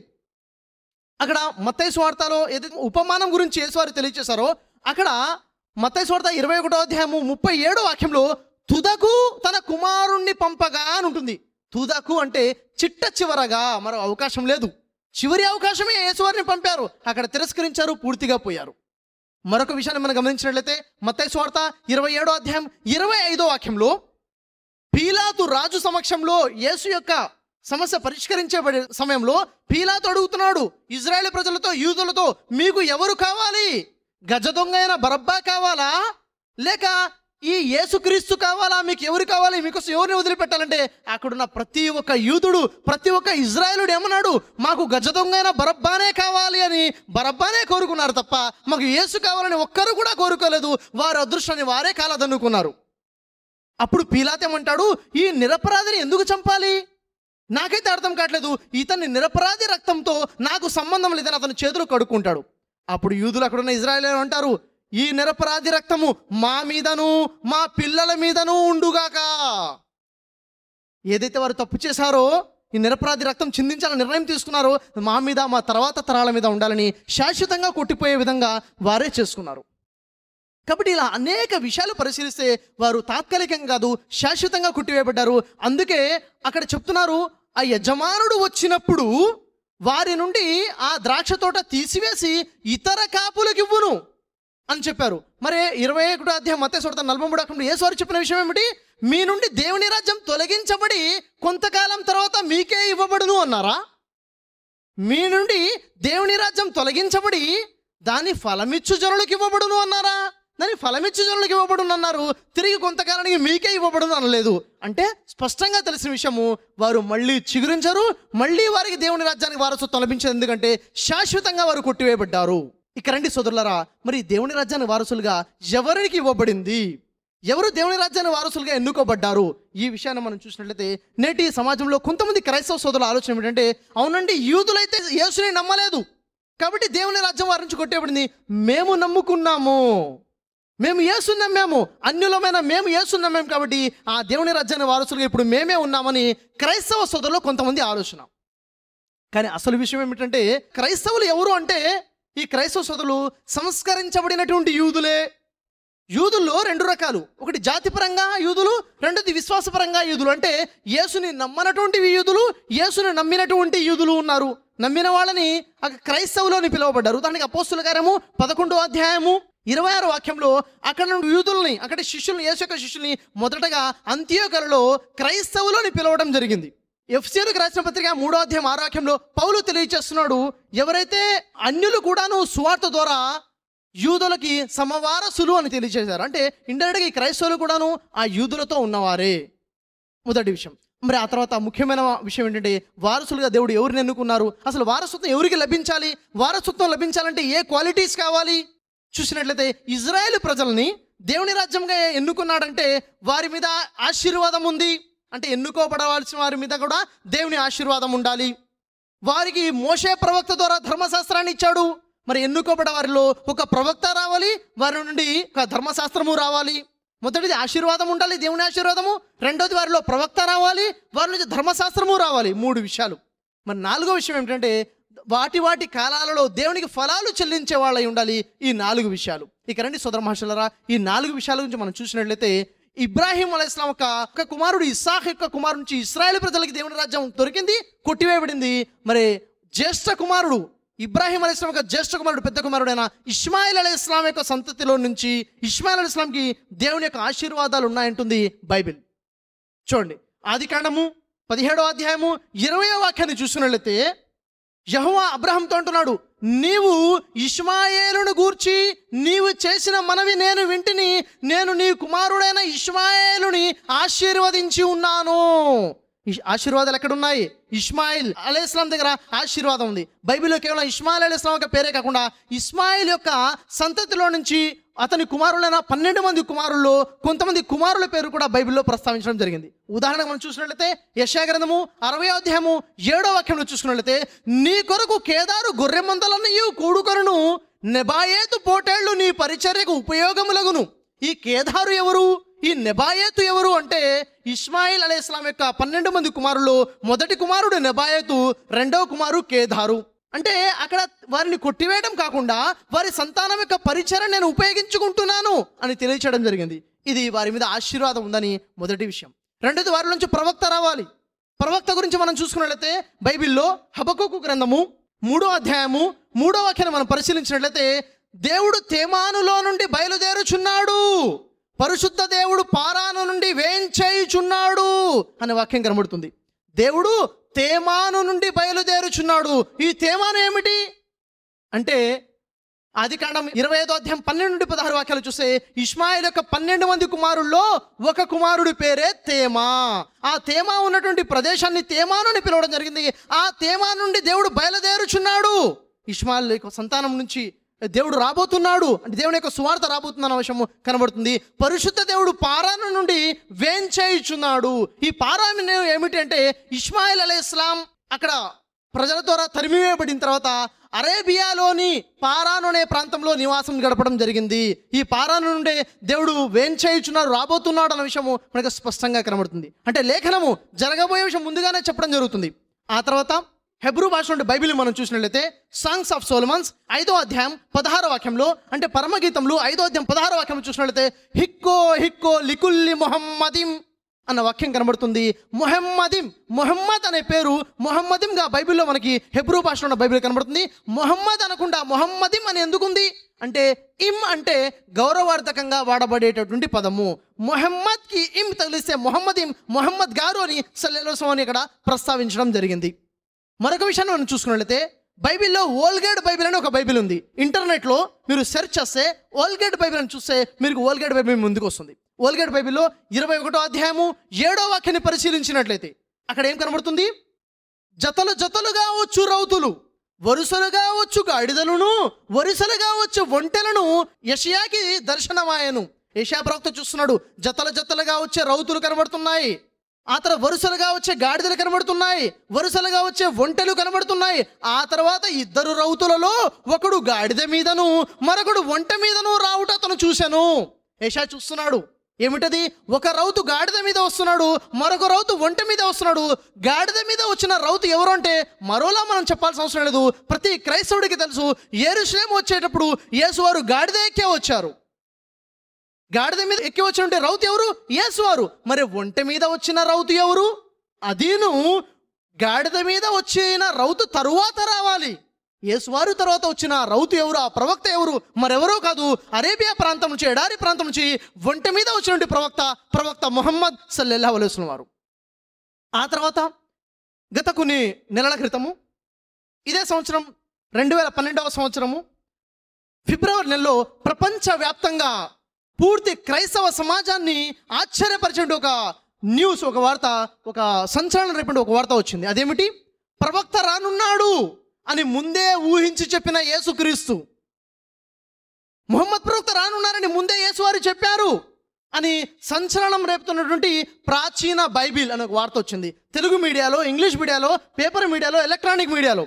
అక్కడ మత్తయ్య స్వార్థలో ఏదైతే ఉపమానం గురించి యేసువారు తెలియజేశారో అక్కడ మత్తయ్య స్వార్థ ఇరవై ఒకటో అధ్యాయము ముప్పై ఏడో వాక్యంలో తుదకు తన కుమారుణ్ణి పంపగా అని ఉంటుంది తుదకు అంటే చిట్ట చివరగా మరో అవకాశం లేదు చివరి అవకాశమే యేసువారిని పంపారు అక్కడ తిరస్కరించారు పూర్తిగా పోయారు మరొక విషయాన్ని మనం గమనించినట్లయితే మత్తయ్య స్వార్థ ఇరవై ఏడో అధ్యాయం ఇరవై ఐదో వాక్యంలో పీలాతు రాజు సమక్షంలో యేసు యొక్క సమస్య పరిష్కరించబడే సమయంలో పీలాతో అడుగుతున్నాడు ఇజ్రాయేల్ ప్రజలతో యూదులతో మీకు ఎవరు కావాలి గజ దొంగ అయిన బరబ్బా కావాలా లేక ఈ యేసుక్రీస్తు కావాలా మీకు ఎవరు కావాలి మీకోసం ఎవరిని వదిలిపెట్టాలంటే అక్కడున్న ప్రతి ఒక్క యూదుడు ప్రతి ఒక్క ఇజ్రాయలుడు ఏమన్నాడు మాకు గజ దొంగైన బరబ్బానే కావాలి అని బరబ్బానే కోరుకున్నారు తప్ప మాకు యేసు కావాలని ఒక్కరు కూడా కోరుకోలేదు వారి అదృష్టాన్ని వారే కాలదన్నుకున్నారు అప్పుడు పీలాతేమంటాడు ఈ నిరపరాధిని ఎందుకు చంపాలి నాకైతే అర్థం కావట్లేదు ఇతన్ని నిరపరాధి రక్తంతో నాకు సంబంధం లేదని అతను చేతులు కడుక్కుంటాడు అప్పుడు యూదులు అక్కడ ఉన్న ఇజ్రాయల్ అంటారు ఈ నిరపరాధి రక్తము మా మీదను మా పిల్లల మీదను ఉండుగాక ఏదైతే వారు తప్పు చేశారో ఈ నిరపరాధి రక్తం చిందించాలని నిర్ణయం తీసుకున్నారో మా మీద మా తర్వాత తరాల మీద ఉండాలని శాశ్వతంగా కొట్టిపోయే విధంగా వారే చేసుకున్నారు కాబట్టి ఇలా అనేక విషయాలు పరిశీలిస్తే వారు తాత్కాలికంగా కాదు శాశ్వతంగా కుట్టివేయబడ్డారు అందుకే అక్కడ చెప్తున్నారు ఆ యజమానుడు వచ్చినప్పుడు వారి నుండి ఆ ద్రాక్ష తోట తీసివేసి ఇతర కాపులకు ఇవ్వును అని చెప్పారు మరి ఇరవై ఒకటో అధ్యాయం మతే సోడత నలభై మూడు అక్కడ సారి చెప్పిన విషయం ఏమిటి మీ నుండి దేవుని రాజ్యం తొలగించబడి కొంతకాలం తర్వాత మీకే ఇవ్వబడును అన్నారా మీ నుండి దేవుని రాజ్యం తొలగించబడి దాని ఫలమిచ్చు జనులకు ఇవ్వబడును అన్నారా దాని ఫలమిచ్చే జనులకు ఇవ్వబడును అన్నారు తిరిగి కొంతకాలానికి మీకే ఇవ్వబడును అనలేదు అంటే స్పష్టంగా తెలిసిన విషయము వారు మళ్ళీ చిగురించరు మళ్ళీ వారికి దేవుని రాజ్యానికి వారసత్వం లభించింది ఎందుకంటే శాశ్వతంగా వారు కొట్టివేయబడ్డారు ఇక రండి సోదరులరా మరి దేవుని రాజ్యాన్ని వారసులుగా ఎవరికి ఇవ్వబడింది ఎవరు దేవుని రాజ్యాన్ని వారసులుగా ఎన్నుకోబడ్డారు ఈ విషయాన్ని మనం చూసినట్లయితే నేటి సమాజంలో కొంతమంది క్రైస్తవ సోదరుల ఆలోచన ఏమిటంటే అవునండి యూదులైతే యేసుని నమ్మలేదు కాబట్టి దేవుని రాజ్యం వారి నుంచి కొట్టేబడింది మేము నమ్ముకున్నాము మేము ఏసున్నాం మేము అన్యులమైన మేము ఏసున్నాం మేము కాబట్టి ఆ దేవుని రాజ్యాన్ని వారసులుగా ఇప్పుడు మేమే ఉన్నామని క్రైస్తవ సోదరులో కొంతమంది ఆలోచన కానీ అసలు విషయం ఏమిటంటే క్రైస్తవులు ఎవరు అంటే ఈ క్రైస్తవ సోదరులు సంస్కరించబడినటువంటి యూదులే యూదుల్లో రెండు రకాలు ఒకటి జాతిపరంగా యూదులు రెండోది విశ్వాసపరంగా యూదులు అంటే యేసుని నమ్మనటువంటి యూదులు యేసుని నమ్మినటువంటి యూదులు ఉన్నారు నమ్మిన వాళ్ళని క్రైస్తవులు అని పిలువబడ్డారు దానికి అపోస్తుల కార్యము పదకొండో అధ్యాయము ఇరవై ఆరు వాక్యంలో అక్కడ నుండి యూదుల్ని అక్కడ శిష్యుల్ని యొక్క శిష్యుల్ని మొదటగా క్రైస్తవులు క్రైస్తవులని పిలవడం జరిగింది ఎఫ్సీలకు రాసిన పత్రిక మూడో అధ్యాయం వాక్యంలో పౌలు తెలియచేస్తున్నాడు ఎవరైతే అన్యులు కూడాను సువార్త ద్వారా యూదులకి సులువు అని తెలియజేశారు అంటే ఇండైరెక్ట్గా ఈ క్రైస్తవులు కూడాను ఆ యూదులతో ఉన్నవారే మొదటి విషయం మరి ఆ తర్వాత ముఖ్యమైన విషయం ఏంటంటే వారసులుగా దేవుడు ఎవరిని ఎన్నుకున్నారు అసలు వారసత్వం ఎవరికి లభించాలి వారసత్వం లభించాలంటే ఏ క్వాలిటీస్ కావాలి చూసినట్లయితే ఇజ్రాయేల్ ప్రజల్ని దేవుని రాజ్యంగా ఎన్నుకున్నాడంటే వారి మీద ఆశీర్వాదం ఉంది అంటే ఎన్నుకోబడవలసిన వారి మీద కూడా దేవుని ఆశీర్వాదం ఉండాలి వారికి మోసే ప్రవక్త ద్వారా ధర్మశాస్త్రాన్ని ఇచ్చాడు మరి ఎన్నుకోబడ వారిలో ఒక ప్రవక్త రావాలి వారి నుండి ఒక ధర్మశాస్త్రము రావాలి మొదటిది ఆశీర్వాదం ఉండాలి దేవుని ఆశీర్వాదము రెండోది వారిలో ప్రవక్త రావాలి వారి నుంచి ధర్మశాస్త్రము రావాలి మూడు విషయాలు మరి నాలుగో విషయం ఏమిటంటే వాటి వాటి కాలాలలో దేవునికి ఫలాలు చెల్లించే వాళ్ళై ఉండాలి ఈ నాలుగు విషయాలు ఇక రండి సోదర మహర్షులరా ఈ నాలుగు విషయాల గురించి మనం చూసినట్లయితే ఇబ్రాహీం అలైస్లాం ఒక ఒక కుమారుడు ఇస్సాహ్ యొక్క కుమారు నుంచి ఇస్రాయల్ ప్రజలకి దేవుని రాజ్యం దొరికింది కొట్టివేయబడింది మరి జ్యేష్ఠ కుమారుడు ఇబ్రాహీం అలైస్లాం యొక్క జ్యేష్ఠ కుమారుడు పెద్ద కుమారుడైన ఇస్మాయిల్ అలీ ఇస్లాం యొక్క సంతతిలో నుంచి ఇస్మాయిల్ అలీ ఇస్లాంకి దేవుని యొక్క ఆశీర్వాదాలు ఉన్నాయంటుంది బైబిల్ చూడండి ఆది కాండము పదిహేడో అధ్యాయము ఇరవయో వాక్యాన్ని చూసినట్లయితే యహువా అబ్రహంతో అంటున్నాడు నీవు ఇష్మాయేలును గూర్చి నీవు చేసిన మనవి నేను వింటిని నేను నీ కుమారుడైన ఇష్మాయేలుని ఆశీర్వదించి ఉన్నాను ఆశీర్వాదాలు ఎక్కడున్నాయి ఇస్మాయిల్ అలేస్లాం దగ్గర ఆశీర్వాదం ఉంది బైబిల్లో కేవలం ఇస్మాయిల్ అలేస్లాం యొక్క పేరే కాకుండా ఇస్మాయిల్ యొక్క సంతతిలో నుంచి అతని కుమారులైన పన్నెండు మంది కుమారుల్లో కొంతమంది కుమారుల పేరు కూడా బైబిల్లో ప్రస్తావించడం జరిగింది ఉదాహరణ మనం చూసినట్లయితే యశాగ్రంథము అరవై అధ్యాయము ఏడో వాక్యంలో చూసుకున్నట్లయితే నీ కొరకు కేదారు గొర్రె మందలన్నయ్యూ కూడుకొరను నెబాయేతు పోటేళ్లు నీ పరిచర్యకు ఉపయోగములగును ఈ కేదారు ఎవరు ఈ నెబాయేతు ఎవరు అంటే ఇస్మాయిల్ అలే ఇస్లాం యొక్క పన్నెండు మంది కుమారులు మొదటి కుమారుడు నెబాయేతు రెండవ కుమారు కేదారు అంటే అక్కడ వారిని కొట్టివేయడం కాకుండా వారి సంతానం యొక్క పరిచయం నేను ఉపయోగించుకుంటున్నాను అని తెలియచేయడం జరిగింది ఇది వారి మీద ఆశీర్వాదం ఉందని మొదటి విషయం రెండోది వారి నుంచి ప్రవక్త రావాలి ప్రవక్త గురించి మనం చూసుకున్నట్లయితే బైబిల్లో హబకుకు గ్రంథము మూడో అధ్యాయము మూడో వాక్యాన్ని మనం పరిశీలించినట్లయితే దేవుడు తేమానులో నుండి బయలుదేరుచున్నాడు పరిశుద్ధ దేవుడు పారాను నుండి వేయించేయుచున్నాడు అనే వాక్యం కనబడుతుంది దేవుడు తేమాను నుండి బయలుదేరుచున్నాడు ఈ తేమాను ఏమిటి అంటే అది కాండం ఇరవై ఐదో అధ్యాయం పన్నెండు నుండి పదహారు వాక్యాలు చూస్తే ఇస్మాయిల్ యొక్క పన్నెండు మంది కుమారుల్లో ఒక కుమారుడి పేరే తేమా ఆ తేమా ఉన్నటువంటి ప్రదేశాన్ని తేమాను అని పిలవడం జరిగింది ఆ తేమా నుండి దేవుడు బయలుదేరుచున్నాడు ఇస్మాయిల్ సంతానం నుంచి దేవుడు రాబోతున్నాడు అంటే దేవుని యొక్క సువార్త రాబోతుందన్న విషయము కనబడుతుంది పరిశుద్ధ దేవుడు పారాను నుండి వేంచేయుచున్నాడు ఈ పారాను ఏమిటి అంటే ఇస్మాయిల్ అలే ఇస్లాం అక్కడ ప్రజల ద్వారా తరిమివేయబడిన తర్వాత అరేబియాలోని పారాను అనే ప్రాంతంలో నివాసం గడపడం జరిగింది ఈ పారాను నుండే దేవుడు వేంచేయుచున్నాడు రాబోతున్నాడు అన్న విషయము మనకు స్పష్టంగా కనబడుతుంది అంటే లేఖనము జరగబోయే విషయం ముందుగానే చెప్పడం జరుగుతుంది ఆ తర్వాత హెబ్రూ భాష నుండి బైబిల్ మనం చూసినట్లయితే సాంగ్స్ ఆఫ్ సోలమన్స్ ఐదో అధ్యాయం పదహార వాక్యంలో అంటే పరమగీతంలో ఐదో అధ్యాయం పదహార వాక్యం చూసినట్లయితే హిక్కో హిక్కో లికుల్లి మొహమ్మదిం అన్న వాక్యం కనబడుతుంది మొహమ్మదిం మొహమ్మద్ అనే పేరు మొహమ్మదింగా బైబిల్లో మనకి హెబ్రూ భాష ఉన్న బైబిల్ కనబడుతుంది మొహమ్మద్ అనకుండా మొహమ్మదిం అని ఎందుకుంది అంటే ఇమ్ అంటే గౌరవార్థకంగా వాడబడేటటువంటి పదము మొహమ్మద్కి ఇమ్ తగిలిస్తే మొహమ్మదిం మొహమ్మద్ గారు అని సల్లెలోసం అని ఇక్కడ ప్రస్తావించడం జరిగింది మరొక విషయాన్ని మనం చూసుకున్నట్లయితే బైబిల్లో ఓల్గేడ్ బైబిల్ అని ఒక బైబిల్ ఉంది ఇంటర్నెట్లో మీరు సెర్చ్ చేస్తే ఓల్గేడ్ బైబిల్ అని చూస్తే మీకు ఓల్గేడ్ బైబిల్ ముందుకు వస్తుంది ఓల్గేడ్ బైబిల్లో ఇరవై ఒకటో అధ్యాయము ఏడో వాక్యాన్ని పరిశీలించినట్లయితే అక్కడ ఏం కనబడుతుంది జతలు జతలుగా వచ్చు రౌతులు వరుసలుగా వచ్చు గాడిదలను వరుసలుగా వచ్చు ఒంటెలను యషియాకి దర్శనమాయను యషియా ప్రవక్త చూస్తున్నాడు జతల జతలుగా వచ్చే రౌతులు కనబడుతున్నాయి ఆ తర్వాత వరుసలుగా వచ్చే గాడిదలు కనబడుతున్నాయి వరుసలుగా వచ్చే ఒంటెలు కనబడుతున్నాయి ఆ తర్వాత ఇద్దరు రౌతులలో ఒకడు గాడిద మీదను మరొకడు ఒంట మీదను రావుట అతను చూశాను ఏషా చూస్తున్నాడు ఏమిటది ఒక రౌతు గాడిద మీద వస్తున్నాడు మరొక రౌతు ఒంట మీద వస్తున్నాడు గాడిద మీద వచ్చిన రౌతు ఎవరు అంటే మరోలా మనం చెప్పాల్సిన అవసరం లేదు ప్రతి క్రైస్తవుడికి తెలుసు ఏరుశ్లేమ వచ్చేటప్పుడు యేసువారు గాడిద ఎక్కే వచ్చారు గాడిద మీద ఎక్కి వచ్చి ఉంటే రౌతు ఎవరు యేసు వారు మరి ఒంట మీద వచ్చిన రౌతు ఎవరు అదీను గాడిద మీద వచ్చిన రౌతు తరువాత రావాలి యేసువారు తర్వాత వచ్చిన రౌతు ఎవరు ఆ ప్రవక్త ఎవరు మరెవరో కాదు అరేబియా ప్రాంతం నుంచి ఎడారి ప్రాంతం నుంచి ఒంట మీద వచ్చినటువంటి ప్రవక్త ప్రవక్త మొహమ్మద్ సల్లెల్లా వలసిన వారు ఆ తర్వాత గత కొన్ని నెలల క్రితము ఇదే సంవత్సరం రెండు వేల పన్నెండవ సంవత్సరము ఫిబ్రవరి నెలలో ప్రపంచవ్యాప్తంగా పూర్తి క్రైస్తవ సమాజాన్ని ఆశ్చర్యపరిచిన ఒక న్యూస్ ఒక వార్త ఒక సంచలనం రేపటి ఒక వార్త వచ్చింది అదేమిటి ప్రవక్త రానున్నాడు అని ముందే ఊహించి చెప్పిన యేసుక్రీస్తు మొహమ్మద్ ప్రవక్త రానున్నారని ముందే యేసువారు చెప్పారు అని సంచలనం రేపుతున్నటువంటి ప్రాచీన బైబిల్ అనే ఒక వార్త వచ్చింది తెలుగు మీడియాలో ఇంగ్లీష్ మీడియాలో పేపర్ మీడియాలో ఎలక్ట్రానిక్ మీడియాలో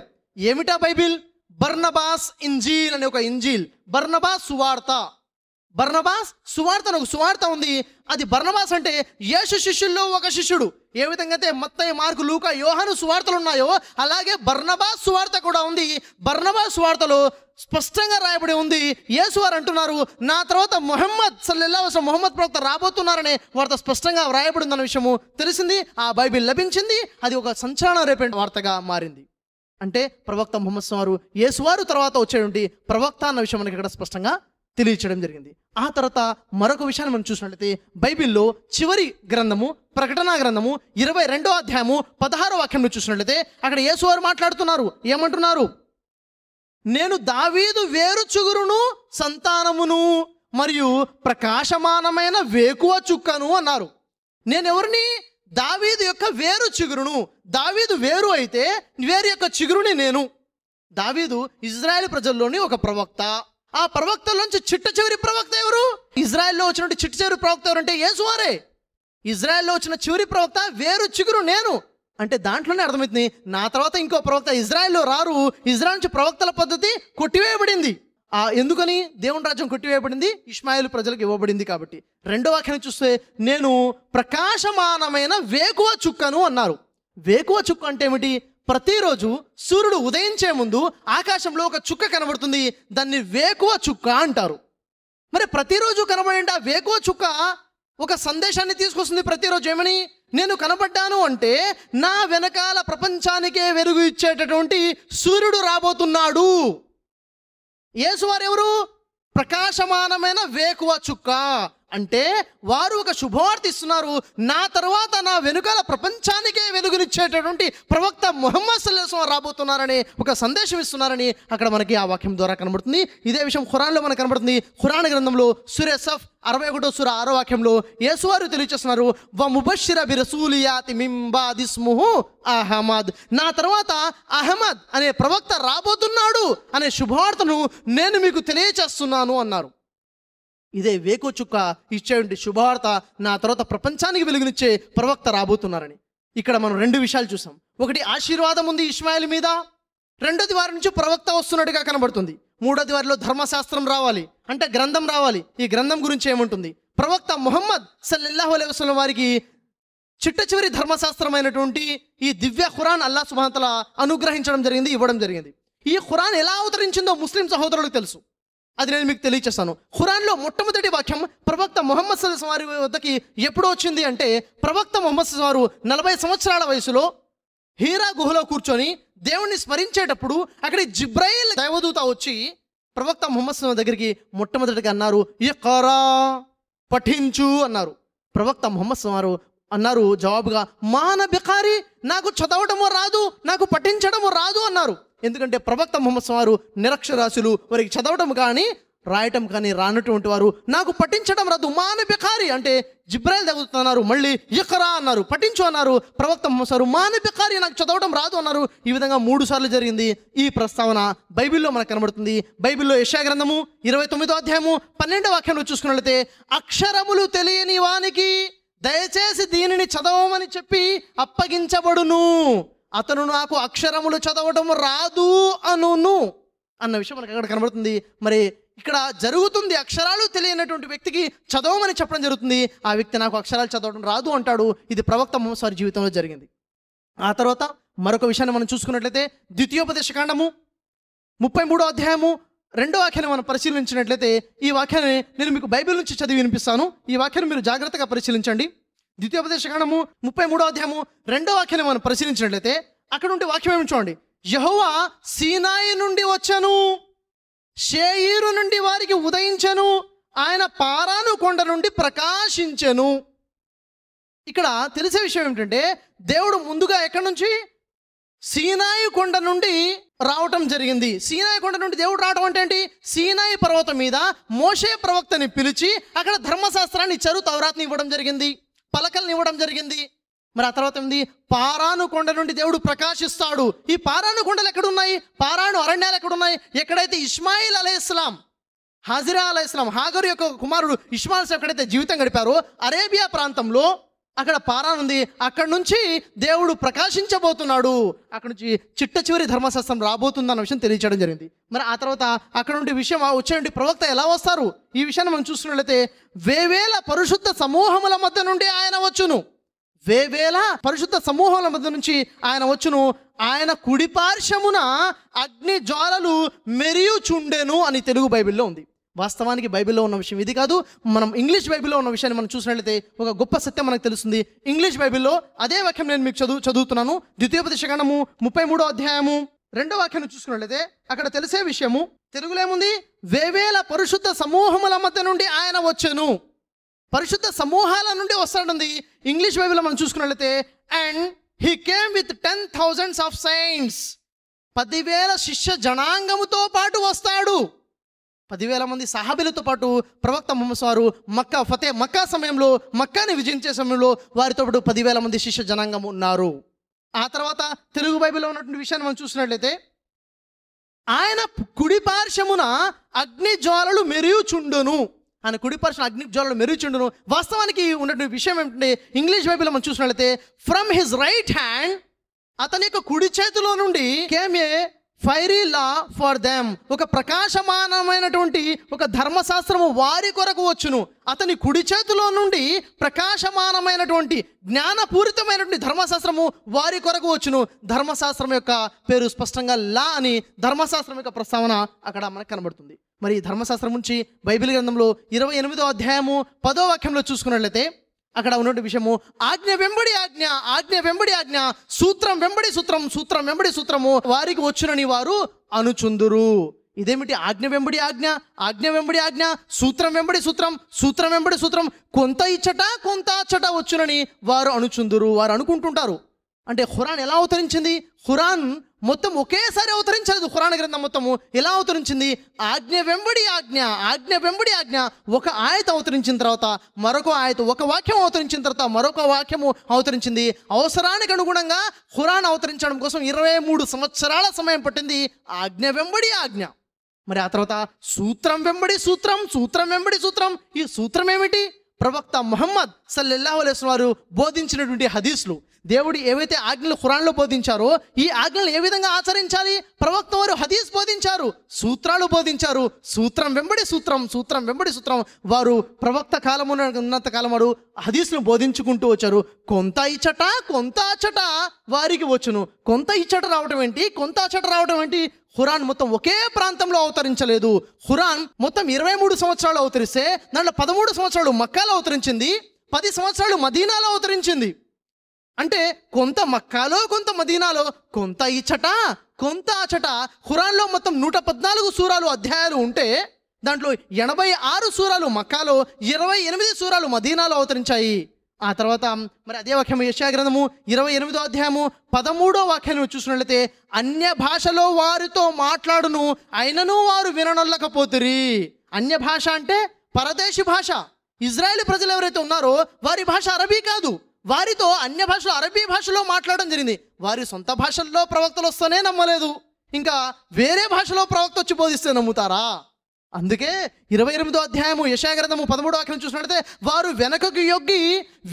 ఏమిటా బైబిల్ బర్నబాస్ ఇంజీల్ అనే ఒక ఇంజీల్ బర్నబాస్ వార్త బర్ణబాస్ సువార్త ఒక సువార్త ఉంది అది బర్ణబాస్ అంటే యేసు శిష్యుల్లో ఒక శిష్యుడు ఏ విధంగా అయితే మత్తయ్య మార్కు లూక యోహాను సువార్తలు ఉన్నాయో అలాగే బర్ణబాస్ సువార్త కూడా ఉంది బర్ణబాస్ సువార్తలో స్పష్టంగా రాయబడి ఉంది యేసు వారు అంటున్నారు నా తర్వాత మొహమ్మద్ సల్లెల్లావసం మొహమ్మద్ ప్రవక్త రాబోతున్నారనే వార్త స్పష్టంగా రాయబడి ఉందన్న విషయము తెలిసింది ఆ బైబిల్ లభించింది అది ఒక సంచలన రేపే వార్తగా మారింది అంటే ప్రవక్త మొహమ్మద్ వారు యేసువారు తర్వాత వచ్చేటువంటి ప్రవక్త అన్న విషయం మనకి ఇక్కడ స్పష్టంగా తెలియచేయడం జరిగింది ఆ తర్వాత మరొక విషయాన్ని మనం చూసినట్లయితే బైబిల్లో చివరి గ్రంథము ప్రకటన గ్రంథము ఇరవై రెండో అధ్యాయము పదహారో వాక్యంలో చూసినట్లయితే అక్కడ యేసువారు మాట్లాడుతున్నారు ఏమంటున్నారు నేను దావీదు వేరు చుగురును సంతానమును మరియు ప్రకాశమానమైన వేకువ చుక్కను అన్నారు నేను ఎవరిని దావీదు యొక్క వేరు చిగురును దావీదు వేరు అయితే వేరు యొక్క చిగురుని నేను దావీదు ఇజ్రాయెల్ ప్రజల్లోని ఒక ప్రవక్త ఆ ప్రవక్తల నుంచి చిట్ట చివరి ప్రవక్త ఎవరు ఇజ్రాయెల్లో వచ్చినటువంటి చిట్ట చివరి ప్రవక్త అంటే ఏసువారే ఇజ్రాయెల్లో వచ్చిన చివరి ప్రవక్త వేరు చిగురు నేను అంటే దాంట్లోనే అర్థమవుతుంది నా తర్వాత ఇంకో ప్రవక్త ఇజ్రాయెల్లో రారు ఇజ్రాయల్ నుంచి ప్రవక్తల పద్ధతి కొట్టివేయబడింది ఆ ఎందుకని దేవుని రాజ్యం కొట్టివేయబడింది ఇష్మాయిల్ ప్రజలకు ఇవ్వబడింది కాబట్టి రెండో వాక్యాన్ని చూస్తే నేను ప్రకాశమానమైన వేకువ చుక్కను అన్నారు వేకువ చుక్క అంటే ఏమిటి ప్రతిరోజు సూర్యుడు ఉదయించే ముందు ఆకాశంలో ఒక చుక్క కనబడుతుంది దాన్ని వేకువ చుక్క అంటారు మరి ప్రతిరోజు కనబడండి వేకువ చుక్క ఒక సందేశాన్ని తీసుకొస్తుంది ప్రతిరోజు ఏమని నేను కనబడ్డాను అంటే నా వెనకాల ప్రపంచానికే వెలుగు ఇచ్చేటటువంటి సూర్యుడు రాబోతున్నాడు యేసువారు ఎవరు ప్రకాశమానమైన వేకువ చుక్క అంటే వారు ఒక శుభవార్త ఇస్తున్నారు నా తర్వాత నా వెనుకల ప్రపంచానికే వెలుగునిచ్చేటటువంటి ప్రవక్త మొహమ్మద్ సల్లాహం రాబోతున్నారని ఒక సందేశం ఇస్తున్నారని అక్కడ మనకి ఆ వాక్యం ద్వారా కనబడుతుంది ఇదే విషయం ఖురాన్లో మనకు కనబడుతుంది ఖురాన్ గ్రంథంలో సురేసఫ్ అరవై ఒకటో సుర ఆరో వాక్యంలో యేసువారు తెలియచేస్తున్నారు వ ముబషిర బిరసూలియాతి మింబాదిస్ముహు అహమద్ నా తర్వాత అహమద్ అనే ప్రవక్త రాబోతున్నాడు అనే శుభవార్తను నేను మీకు తెలియచేస్తున్నాను అన్నారు ఇదే వేకో చుక్క ఇచ్చేటువంటి శుభవార్త నా తర్వాత ప్రపంచానికి వెలుగునిచ్చే ప్రవక్త రాబోతున్నారని ఇక్కడ మనం రెండు విషయాలు చూసాం ఒకటి ఆశీర్వాదం ఉంది ఇస్మాయిల్ మీద రెండోది వారి నుంచి ప్రవక్త వస్తున్నట్టుగా కనబడుతుంది మూడోది వారిలో ధర్మశాస్త్రం రావాలి అంటే గ్రంథం రావాలి ఈ గ్రంథం గురించి ఏముంటుంది ప్రవక్త మొహమ్మద్ సల్లల్లాహు అలై వసలం వారికి చిట్ట చివరి ధర్మశాస్త్రమైనటువంటి ఈ దివ్య ఖురాన్ అల్లా సుమాతల అనుగ్రహించడం జరిగింది ఇవ్వడం జరిగింది ఈ ఖురాన్ ఎలా అవతరించిందో ముస్లిం సహోదరులకు తెలుసు అది నేను మీకు తెలియచేస్తాను ఖురాన్లో మొట్టమొదటి వాక్యం ప్రవక్త మొహమ్మద్ సల్స్ వారి వద్దకి ఎప్పుడు వచ్చింది అంటే ప్రవక్త మొహమ్మద్ సల్స్ వారు నలభై సంవత్సరాల వయసులో హీరా గుహలో కూర్చొని దేవుణ్ణి స్మరించేటప్పుడు అక్కడ జిబ్రయిల్ దైవదూత వచ్చి ప్రవక్త మొహమ్మద్ సల్స్ దగ్గరికి మొట్టమొదటిగా అన్నారు ఎకరా పఠించు అన్నారు ప్రవక్త మొహమ్మద్ వారు అన్నారు జవాబుగా మాన బికారి నాకు చదవటము రాదు నాకు పఠించడము రాదు అన్నారు ఎందుకంటే ప్రవక్త మొహమ్మద్ వారు నిరక్షరాశులు వారికి చదవటం కానీ రాయటం కానీ రానటువంటి వారు నాకు పఠించడం రాదు మాన బికారి అంటే జిబ్రాయిల్ తగుతున్నారు మళ్ళీ ఇకరా అన్నారు పఠించు అన్నారు ప్రవక్త మోసారు మాన బికారి నాకు చదవడం రాదు అన్నారు ఈ విధంగా మూడు సార్లు జరిగింది ఈ ప్రస్తావన బైబిల్లో మనకు కనబడుతుంది బైబిల్లో యశా గ్రంథము ఇరవై తొమ్మిదో అధ్యాయము పన్నెండో వాక్యంలో చూసుకున్నట్లయితే అక్షరములు తెలియని వానికి దయచేసి దీనిని చదవమని చెప్పి అప్పగించబడును అతను నాకు అక్షరములు చదవటం రాదు అనును అన్న విషయం మనకు అక్కడ కనబడుతుంది మరి ఇక్కడ జరుగుతుంది అక్షరాలు తెలియనటువంటి వ్యక్తికి చదవమని చెప్పడం జరుగుతుంది ఆ వ్యక్తి నాకు అక్షరాలు చదవడం రాదు అంటాడు ఇది ప్రవక్త మోసారి జీవితంలో జరిగింది ఆ తర్వాత మరొక విషయాన్ని మనం చూసుకున్నట్లయితే ద్వితీయోపదేశ కాండము ముప్పై మూడో అధ్యాయము రెండో వాక్యాన్ని మనం పరిశీలించినట్లయితే ఈ వాక్యాన్ని నేను మీకు బైబిల్ నుంచి చదివి వినిపిస్తాను ఈ వాక్యాన్ని మీరు జాగ్రత్తగా పరిశీలించండి ద్వితీయోపదేశ కాండము ముప్పై మూడో అధ్యాయము రెండో వాక్యాన్ని మనం పరిశీలించినట్లయితే అక్కడ ఉండే వాక్యం ఏమి చూడండి యహోవా సీనాయి నుండి వచ్చాను షేయిరు నుండి వారికి ఉదయించను ఆయన పారాను కొండ నుండి ప్రకాశించను ఇక్కడ తెలిసే విషయం ఏమిటంటే దేవుడు ముందుగా ఎక్కడి నుంచి సీనాయి కొండ నుండి రావటం జరిగింది సీనాయి కొండ నుండి దేవుడు రావటం అంటే ఏంటి సీనాయి పర్వతం మీద మోషే ప్రవక్తని పిలిచి అక్కడ ధర్మశాస్త్రాన్ని ఇచ్చారు తవరాత్ని ఇవ్వడం జరిగింది పలకలను ఇవ్వడం జరిగింది మరి ఆ తర్వాత ఏంది పారాను కొండ నుండి దేవుడు ప్రకాశిస్తాడు ఈ పారాను కొండలు ఎక్కడున్నాయి పారాను అరణ్యాలు ఎక్కడున్నాయి ఎక్కడైతే ఇస్మాయిల్ అలై ఇస్లాం హాజిరా అలైస్లాం ఇస్లాం హాగర్ యొక్క కుమారుడు ఇస్మాయిల్ ఎక్కడైతే జీవితం గడిపారో అరేబియా ప్రాంతంలో అక్కడ పారాన్ ఉంది నుంచి దేవుడు ప్రకాశించబోతున్నాడు అక్కడ నుంచి చిట్ట చివరి ధర్మశాస్త్రం రాబోతుంది అన్న విషయం తెలియచేయడం జరిగింది మరి ఆ తర్వాత అక్కడ నుండి విషయం వచ్చే ప్రవక్త ఎలా వస్తారు ఈ విషయాన్ని మనం చూసినట్లయితే వేవేల పరిశుద్ధ సమూహముల మధ్య నుండి ఆయన వచ్చును వేవేల పరిశుద్ధ సమూహముల మధ్య నుంచి ఆయన వచ్చును ఆయన కుడిపార్శ్వమున అగ్ని జ్వాలలు మెరియుచుండెను అని తెలుగు బైబిల్లో ఉంది వాస్తవానికి బైబిల్లో ఉన్న విషయం ఇది కాదు మనం ఇంగ్లీష్ బైబిల్లో ఉన్న విషయాన్ని మనం చూసినట్లయితే ఒక గొప్ప సత్యం మనకు తెలుస్తుంది ఇంగ్లీష్ బైబిల్లో అదే వాక్యం నేను మీకు చదువు చదువుతున్నాను ద్వితీయోపదేశ గణము ముప్పై మూడో అధ్యాయము రెండో వాక్యం చూసుకున్నట్లయితే అక్కడ తెలిసే విషయము తెలుగులో ఏముంది వేవేల పరిశుద్ధ సమూహముల మధ్య నుండి ఆయన వచ్చాను పరిశుద్ధ సమూహాల నుండి వస్తాడుంది ఇంగ్లీష్ బైబిల్లో మనం చూసుకున్నట్లయితే and he came with ten thousands of saints పదివేల శిష్య జనాంగముతో పాటు వస్తాడు పదివేల మంది సహాబీలతో పాటు ప్రవక్త మొహమ్మద్ వారు మక్కా ఫతే మక్కా సమయంలో మక్కాని విజయించే సమయంలో వారితో పాటు పదివేల మంది శిష్య జనాంగం ఉన్నారు ఆ తర్వాత తెలుగు బైబిల్లో ఉన్నటువంటి విషయాన్ని మనం చూసినట్లయితే ఆయన కుడి అగ్ని జ్వాలలు మెరుగుచుండును ఆయన కుడి అగ్ని జ్వాలలు మెరుగుచుండును వాస్తవానికి ఉన్నటువంటి విషయం ఏమిటంటే ఇంగ్లీష్ బైబిల్లో మనం చూసినట్లయితే ఫ్రమ్ హిజ్ రైట్ హ్యాండ్ అతని యొక్క కుడి చేతిలో నుండి came fiery law for them ఒక ప్రకాశమానమైనటువంటి ఒక ధర్మశాస్త్రము వారి కొరకు వచ్చును అతని కుడి చేతిలో నుండి ప్రకాశమానమైనటువంటి జ్ఞానపూరితమైనటువంటి ధర్మశాస్త్రము వారి కొరకు వచ్చును ధర్మశాస్త్రం యొక్క పేరు స్పష్టంగా లా అని ధర్మశాస్త్రం యొక్క ప్రస్తావన అక్కడ మనకు కనబడుతుంది మరి ధర్మశాస్త్రం నుంచి బైబిల్ గ్రంథంలో ఇరవై ఎనిమిదో అధ్యాయము పదో వాక్యంలో చూసుకున్నట్లయితే అక్కడ ఉన్నటువంటి విషయము ఆజ్ఞ వెంబడి ఆజ్ఞ ఆజ్ఞ వెంబడి ఆజ్ఞ సూత్రం వెంబడి సూత్రం సూత్రం వెంబడి సూత్రము వారికి వచ్చునని వారు అనుచుందురు ఇదేమిటి ఆజ్ఞ వెంబడి ఆజ్ఞ ఆజ్ఞ వెంబడి ఆజ్ఞ సూత్రం వెంబడి సూత్రం సూత్రం వెంబడి సూత్రం కొంత ఇచ్చట కొంత అచ్చట వచ్చునని వారు అనుచుందురు వారు అనుకుంటుంటారు అంటే హురాన్ ఎలా అవతరించింది హురాన్ మొత్తం ఒకేసారి అవతరించలేదు ఖురాన్ గ్రంథం మొత్తము ఎలా అవతరించింది ఆజ్ఞ వెంబడి ఆజ్ఞ ఆజ్ఞ వెంబడి ఆజ్ఞ ఒక ఆయత అవతరించిన తర్వాత మరొక ఆయత ఒక వాక్యం అవతరించిన తర్వాత మరొక వాక్యము అవతరించింది అవసరానికి అనుగుణంగా ఖురాన్ అవతరించడం కోసం ఇరవై మూడు సంవత్సరాల సమయం పట్టింది ఆజ్ఞ వెంబడి ఆజ్ఞ మరి ఆ తర్వాత సూత్రం వెంబడి సూత్రం సూత్రం వెంబడి సూత్రం ఈ సూత్రం ఏమిటి ప్రవక్త మొహమ్మద్ సల్లెల్లాహు అలైస్ వారు బోధించినటువంటి హదీస్లు దేవుడు ఏవైతే ఆజ్ఞలు ఖురాన్లో బోధించారో ఈ ఆజ్ఞలు ఏ విధంగా ఆచరించాలి ప్రవక్త వారు హదీస్ బోధించారు సూత్రాలు బోధించారు సూత్రం వెంబడి సూత్రం సూత్రం వెంబడి సూత్రం వారు ప్రవక్త కాలము ఉన్నంత కాలం వారు హదీస్ను బోధించుకుంటూ వచ్చారు కొంత ఇచ్చట కొంత అచ్చట వారికి వచ్చును కొంత ఇచ్చట రావటం ఏంటి కొంత అచ్చట రావటం ఏంటి హురాన్ మొత్తం ఒకే ప్రాంతంలో అవతరించలేదు హురాన్ మొత్తం ఇరవై మూడు సంవత్సరాలు అవతరిస్తే దాంట్లో పదమూడు సంవత్సరాలు మక్కాలో అవతరించింది పది సంవత్సరాలు మదీనాలో అవతరించింది అంటే కొంత మక్కాలో కొంత మదీనాలో కొంత ఇచ్చట కొంత అచట హురాన్లో మొత్తం నూట పద్నాలుగు సూరాలు అధ్యాయాలు ఉంటే దాంట్లో ఎనభై ఆరు సూరాలు మక్కాలో ఇరవై ఎనిమిది సూరాలు మదీనాలో అవతరించాయి ఆ తర్వాత మరి అదే వాక్యం గ్రంథము ఇరవై ఎనిమిదో అధ్యాయము పదమూడో వాక్యాన్ని చూసినట్లయితే అన్య భాషలో వారితో మాట్లాడును అయినను వారు విననొల్లకపోతురి అన్య భాష అంటే పరదేశ భాష ఇజ్రాయెల్ ప్రజలు ఎవరైతే ఉన్నారో వారి భాష అరబీ కాదు వారితో అన్య భాషలో అరబీ భాషలో మాట్లాడడం జరిగింది వారి సొంత భాషల్లో ప్రవక్తలు వస్తేనే నమ్మలేదు ఇంకా వేరే భాషలో ప్రవక్త వచ్చి బోధిస్తే నమ్ముతారా అందుకే ఇరవై ఎనిమిదో అధ్యాయము యశాగ్రంథము పదమూడో అక్కడ చూసినట్లయితే వారు వెనకకు యొగ్గి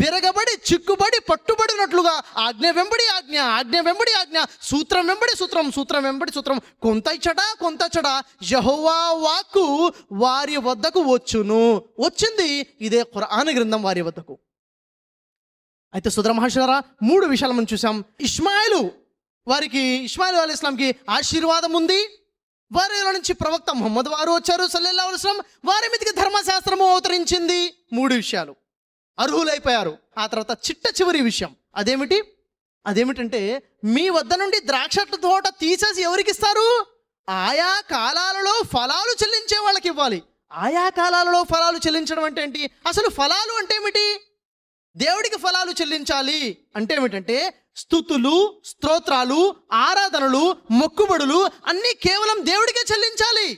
విరగబడి చిక్కుబడి పట్టుబడినట్లుగా ఆజ్ఞ వెంబడి ఆజ్ఞ ఆజ్ఞ వెంబడి ఆజ్ఞ సూత్రం వెంబడి సూత్రం సూత్రం వెంబడి సూత్రం కొంత ఇచ్చట కొంత చెడ యహోవా వాక్కు వారి వద్దకు వచ్చును వచ్చింది ఇదే ఖురాన్ గ్రంథం వారి వద్దకు అయితే సుధర మహర్షులారా మూడు విషయాలు మనం చూసాం ఇస్మాయిలు వారికి ఇస్మాయిల్ అలీ ఇస్లాంకి ఆశీర్వాదం ఉంది వారిలో నుంచి ప్రవక్త మొహమ్మద్ వారు వచ్చారు సల్లెల్లా అవసరం వారి మీదకి ధర్మశాస్త్రము అవతరించింది మూడు విషయాలు అర్హులైపోయారు ఆ తర్వాత చిట్ట చివరి విషయం అదేమిటి అదేమిటంటే మీ వద్ద నుండి ద్రాక్ష తోట తీసేసి ఎవరికి ఇస్తారు ఆయా కాలాలలో ఫలాలు చెల్లించే వాళ్ళకి ఇవ్వాలి ఆయా కాలాలలో ఫలాలు చెల్లించడం అంటే ఏంటి అసలు ఫలాలు అంటే ఏమిటి దేవుడికి ఫలాలు చెల్లించాలి అంటే ఏమిటంటే స్థుతులు స్తోత్రాలు ఆరాధనలు మొక్కుబడులు అన్నీ కేవలం దేవుడికే చెల్లించాలి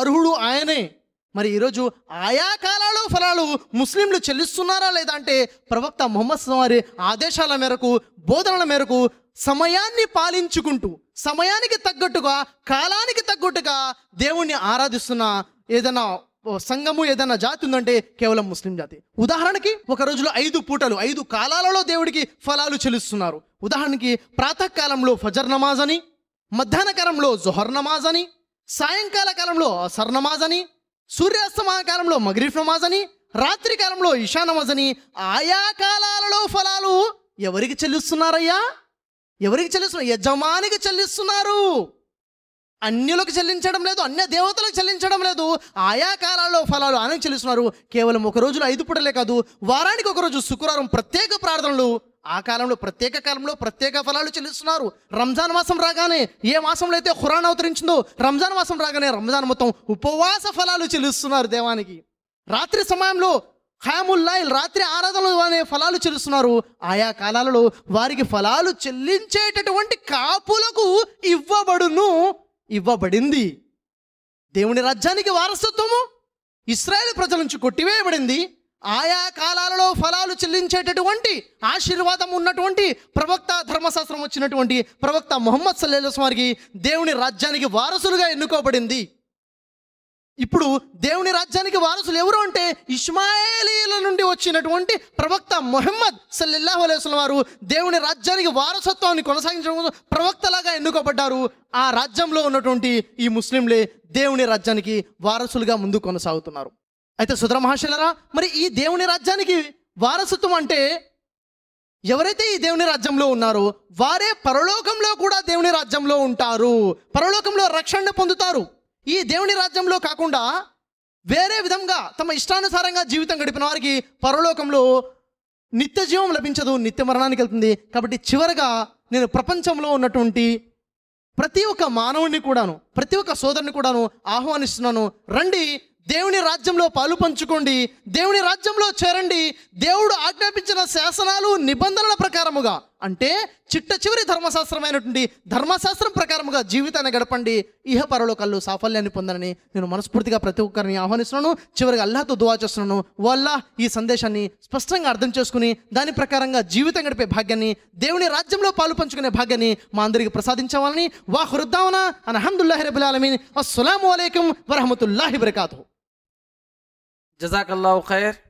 అర్హుడు ఆయనే మరి ఈరోజు ఆయా కాలాలు ఫలాలు ముస్లింలు చెల్లిస్తున్నారా లేదా అంటే ప్రవక్త మొహమ్మద్ వారి ఆదేశాల మేరకు బోధనల మేరకు సమయాన్ని పాలించుకుంటూ సమయానికి తగ్గట్టుగా కాలానికి తగ్గట్టుగా దేవుణ్ణి ఆరాధిస్తున్న ఏదైనా సంఘము ఏదైనా జాతి ఉందంటే కేవలం ముస్లిం జాతి ఉదాహరణకి ఒక రోజులో ఐదు పూటలు ఐదు కాలాలలో దేవుడికి ఫలాలు చెల్లిస్తున్నారు ఉదాహరణకి ప్రాతకాలంలో ఫజర్ నమాజ్ అని మధ్యాహ్న కాలంలో జొహర్ నమాజ్ అని సాయంకాల కాలంలో అసర్ నమాజ్ అని సూర్యాస్తమ కాలంలో మగ్రీఫ్ నమాజ్ అని రాత్రి కాలంలో ఇషా నమాజ్ అని ఆయా కాలాలలో ఫలాలు ఎవరికి చెల్లిస్తున్నారయ్యా ఎవరికి చెల్లిస్తున్నారు యజమానికి చెల్లిస్తున్నారు అన్యులకు చెల్లించడం లేదు అన్య దేవతలకు చెల్లించడం లేదు ఆయా కాలాల్లో ఫలాలు ఆయనకు చెల్లిస్తున్నారు కేవలం ఒక రోజులో ఐదు పూటలే కాదు వారానికి ఒకరోజు శుక్రవారం ప్రత్యేక ప్రార్థనలు ఆ కాలంలో ప్రత్యేక కాలంలో ప్రత్యేక ఫలాలు చెల్లిస్తున్నారు రంజాన్ మాసం రాగానే ఏ మాసంలో అయితే ఖురాన్ అవతరించిందో రంజాన్ మాసం రాగానే రంజాన్ మొత్తం ఉపవాస ఫలాలు చెల్లిస్తున్నారు దేవానికి రాత్రి సమయంలో ఖయాముల్లాయిల్ రాత్రి ఆరాధనలు అనే ఫలాలు చెల్లిస్తున్నారు ఆయా కాలాలలో వారికి ఫలాలు చెల్లించేటటువంటి కాపులకు ఇవ్వబడును ఇవ్వబడింది దేవుని రాజ్యానికి వారసత్వము ఇస్రాయేల్ ప్రజల నుంచి కొట్టివేయబడింది ఆయా కాలాలలో ఫలాలు చెల్లించేటటువంటి ఆశీర్వాదం ఉన్నటువంటి ప్రవక్త ధర్మశాస్త్రం వచ్చినటువంటి ప్రవక్త మొహమ్మద్ సల్లేస్ వారికి దేవుని రాజ్యానికి వారసులుగా ఎన్నుకోబడింది ఇప్పుడు దేవుని రాజ్యానికి వారసులు ఎవరు అంటే ఇస్మాయిలీల నుండి వచ్చినటువంటి ప్రవక్త మొహమ్మద్ సల్లల్లాహు అలైస్లం వారు దేవుని రాజ్యానికి వారసత్వాన్ని కొనసాగించడం ప్రవక్తలాగా ఎన్నుకోబడ్డారు ఆ రాజ్యంలో ఉన్నటువంటి ఈ ముస్లింలే దేవుని రాజ్యానికి వారసులుగా ముందు కొనసాగుతున్నారు అయితే సుధర మహాశలరా మరి ఈ దేవుని రాజ్యానికి వారసత్వం అంటే ఎవరైతే ఈ దేవుని రాజ్యంలో ఉన్నారో వారే పరలోకంలో కూడా దేవుని రాజ్యంలో ఉంటారు పరలోకంలో రక్షణ పొందుతారు ఈ దేవుని రాజ్యంలో కాకుండా వేరే విధంగా తమ ఇష్టానుసారంగా జీవితం గడిపిన వారికి పరలోకంలో నిత్య జీవం లభించదు నిత్య మరణానికి వెళ్తుంది కాబట్టి చివరగా నేను ప్రపంచంలో ఉన్నటువంటి ప్రతి ఒక్క మానవుడిని కూడాను ప్రతి ఒక్క సోదరుని కూడాను ఆహ్వానిస్తున్నాను రండి దేవుని రాజ్యంలో పాలు పంచుకోండి దేవుని రాజ్యంలో చేరండి దేవుడు ఆజ్ఞాపించిన శాసనాలు నిబంధనల ప్రకారముగా అంటే చిట్ట చివరి ధర్మశాస్త్రమైనటువంటి ధర్మశాస్త్రం ప్రకారముగా జీవితాన్ని గడపండి ఇహ పరలోకల్లో సాఫల్యాన్ని పొందనని నేను మనస్ఫూర్తిగా ప్రతి ఒక్కరిని ఆహ్వానిస్తున్నాను చివరిగా అల్లాతో దువా చేస్తున్నాను వల్ల ఈ సందేశాన్ని స్పష్టంగా అర్థం చేసుకుని దాని ప్రకారంగా జీవితం గడిపే భాగ్యాన్ని దేవుని రాజ్యంలో పాలు పంచుకునే భాగ్యాన్ని మా అందరికీ ప్రసాదించవాలని వా అని అన్హమ్దుల్లాహి రబుల్ ఆలమీన్ అస్సలం వలైకం వరహమతుల్లాహి బరకాతు జజాకల్లాహు ఖైర్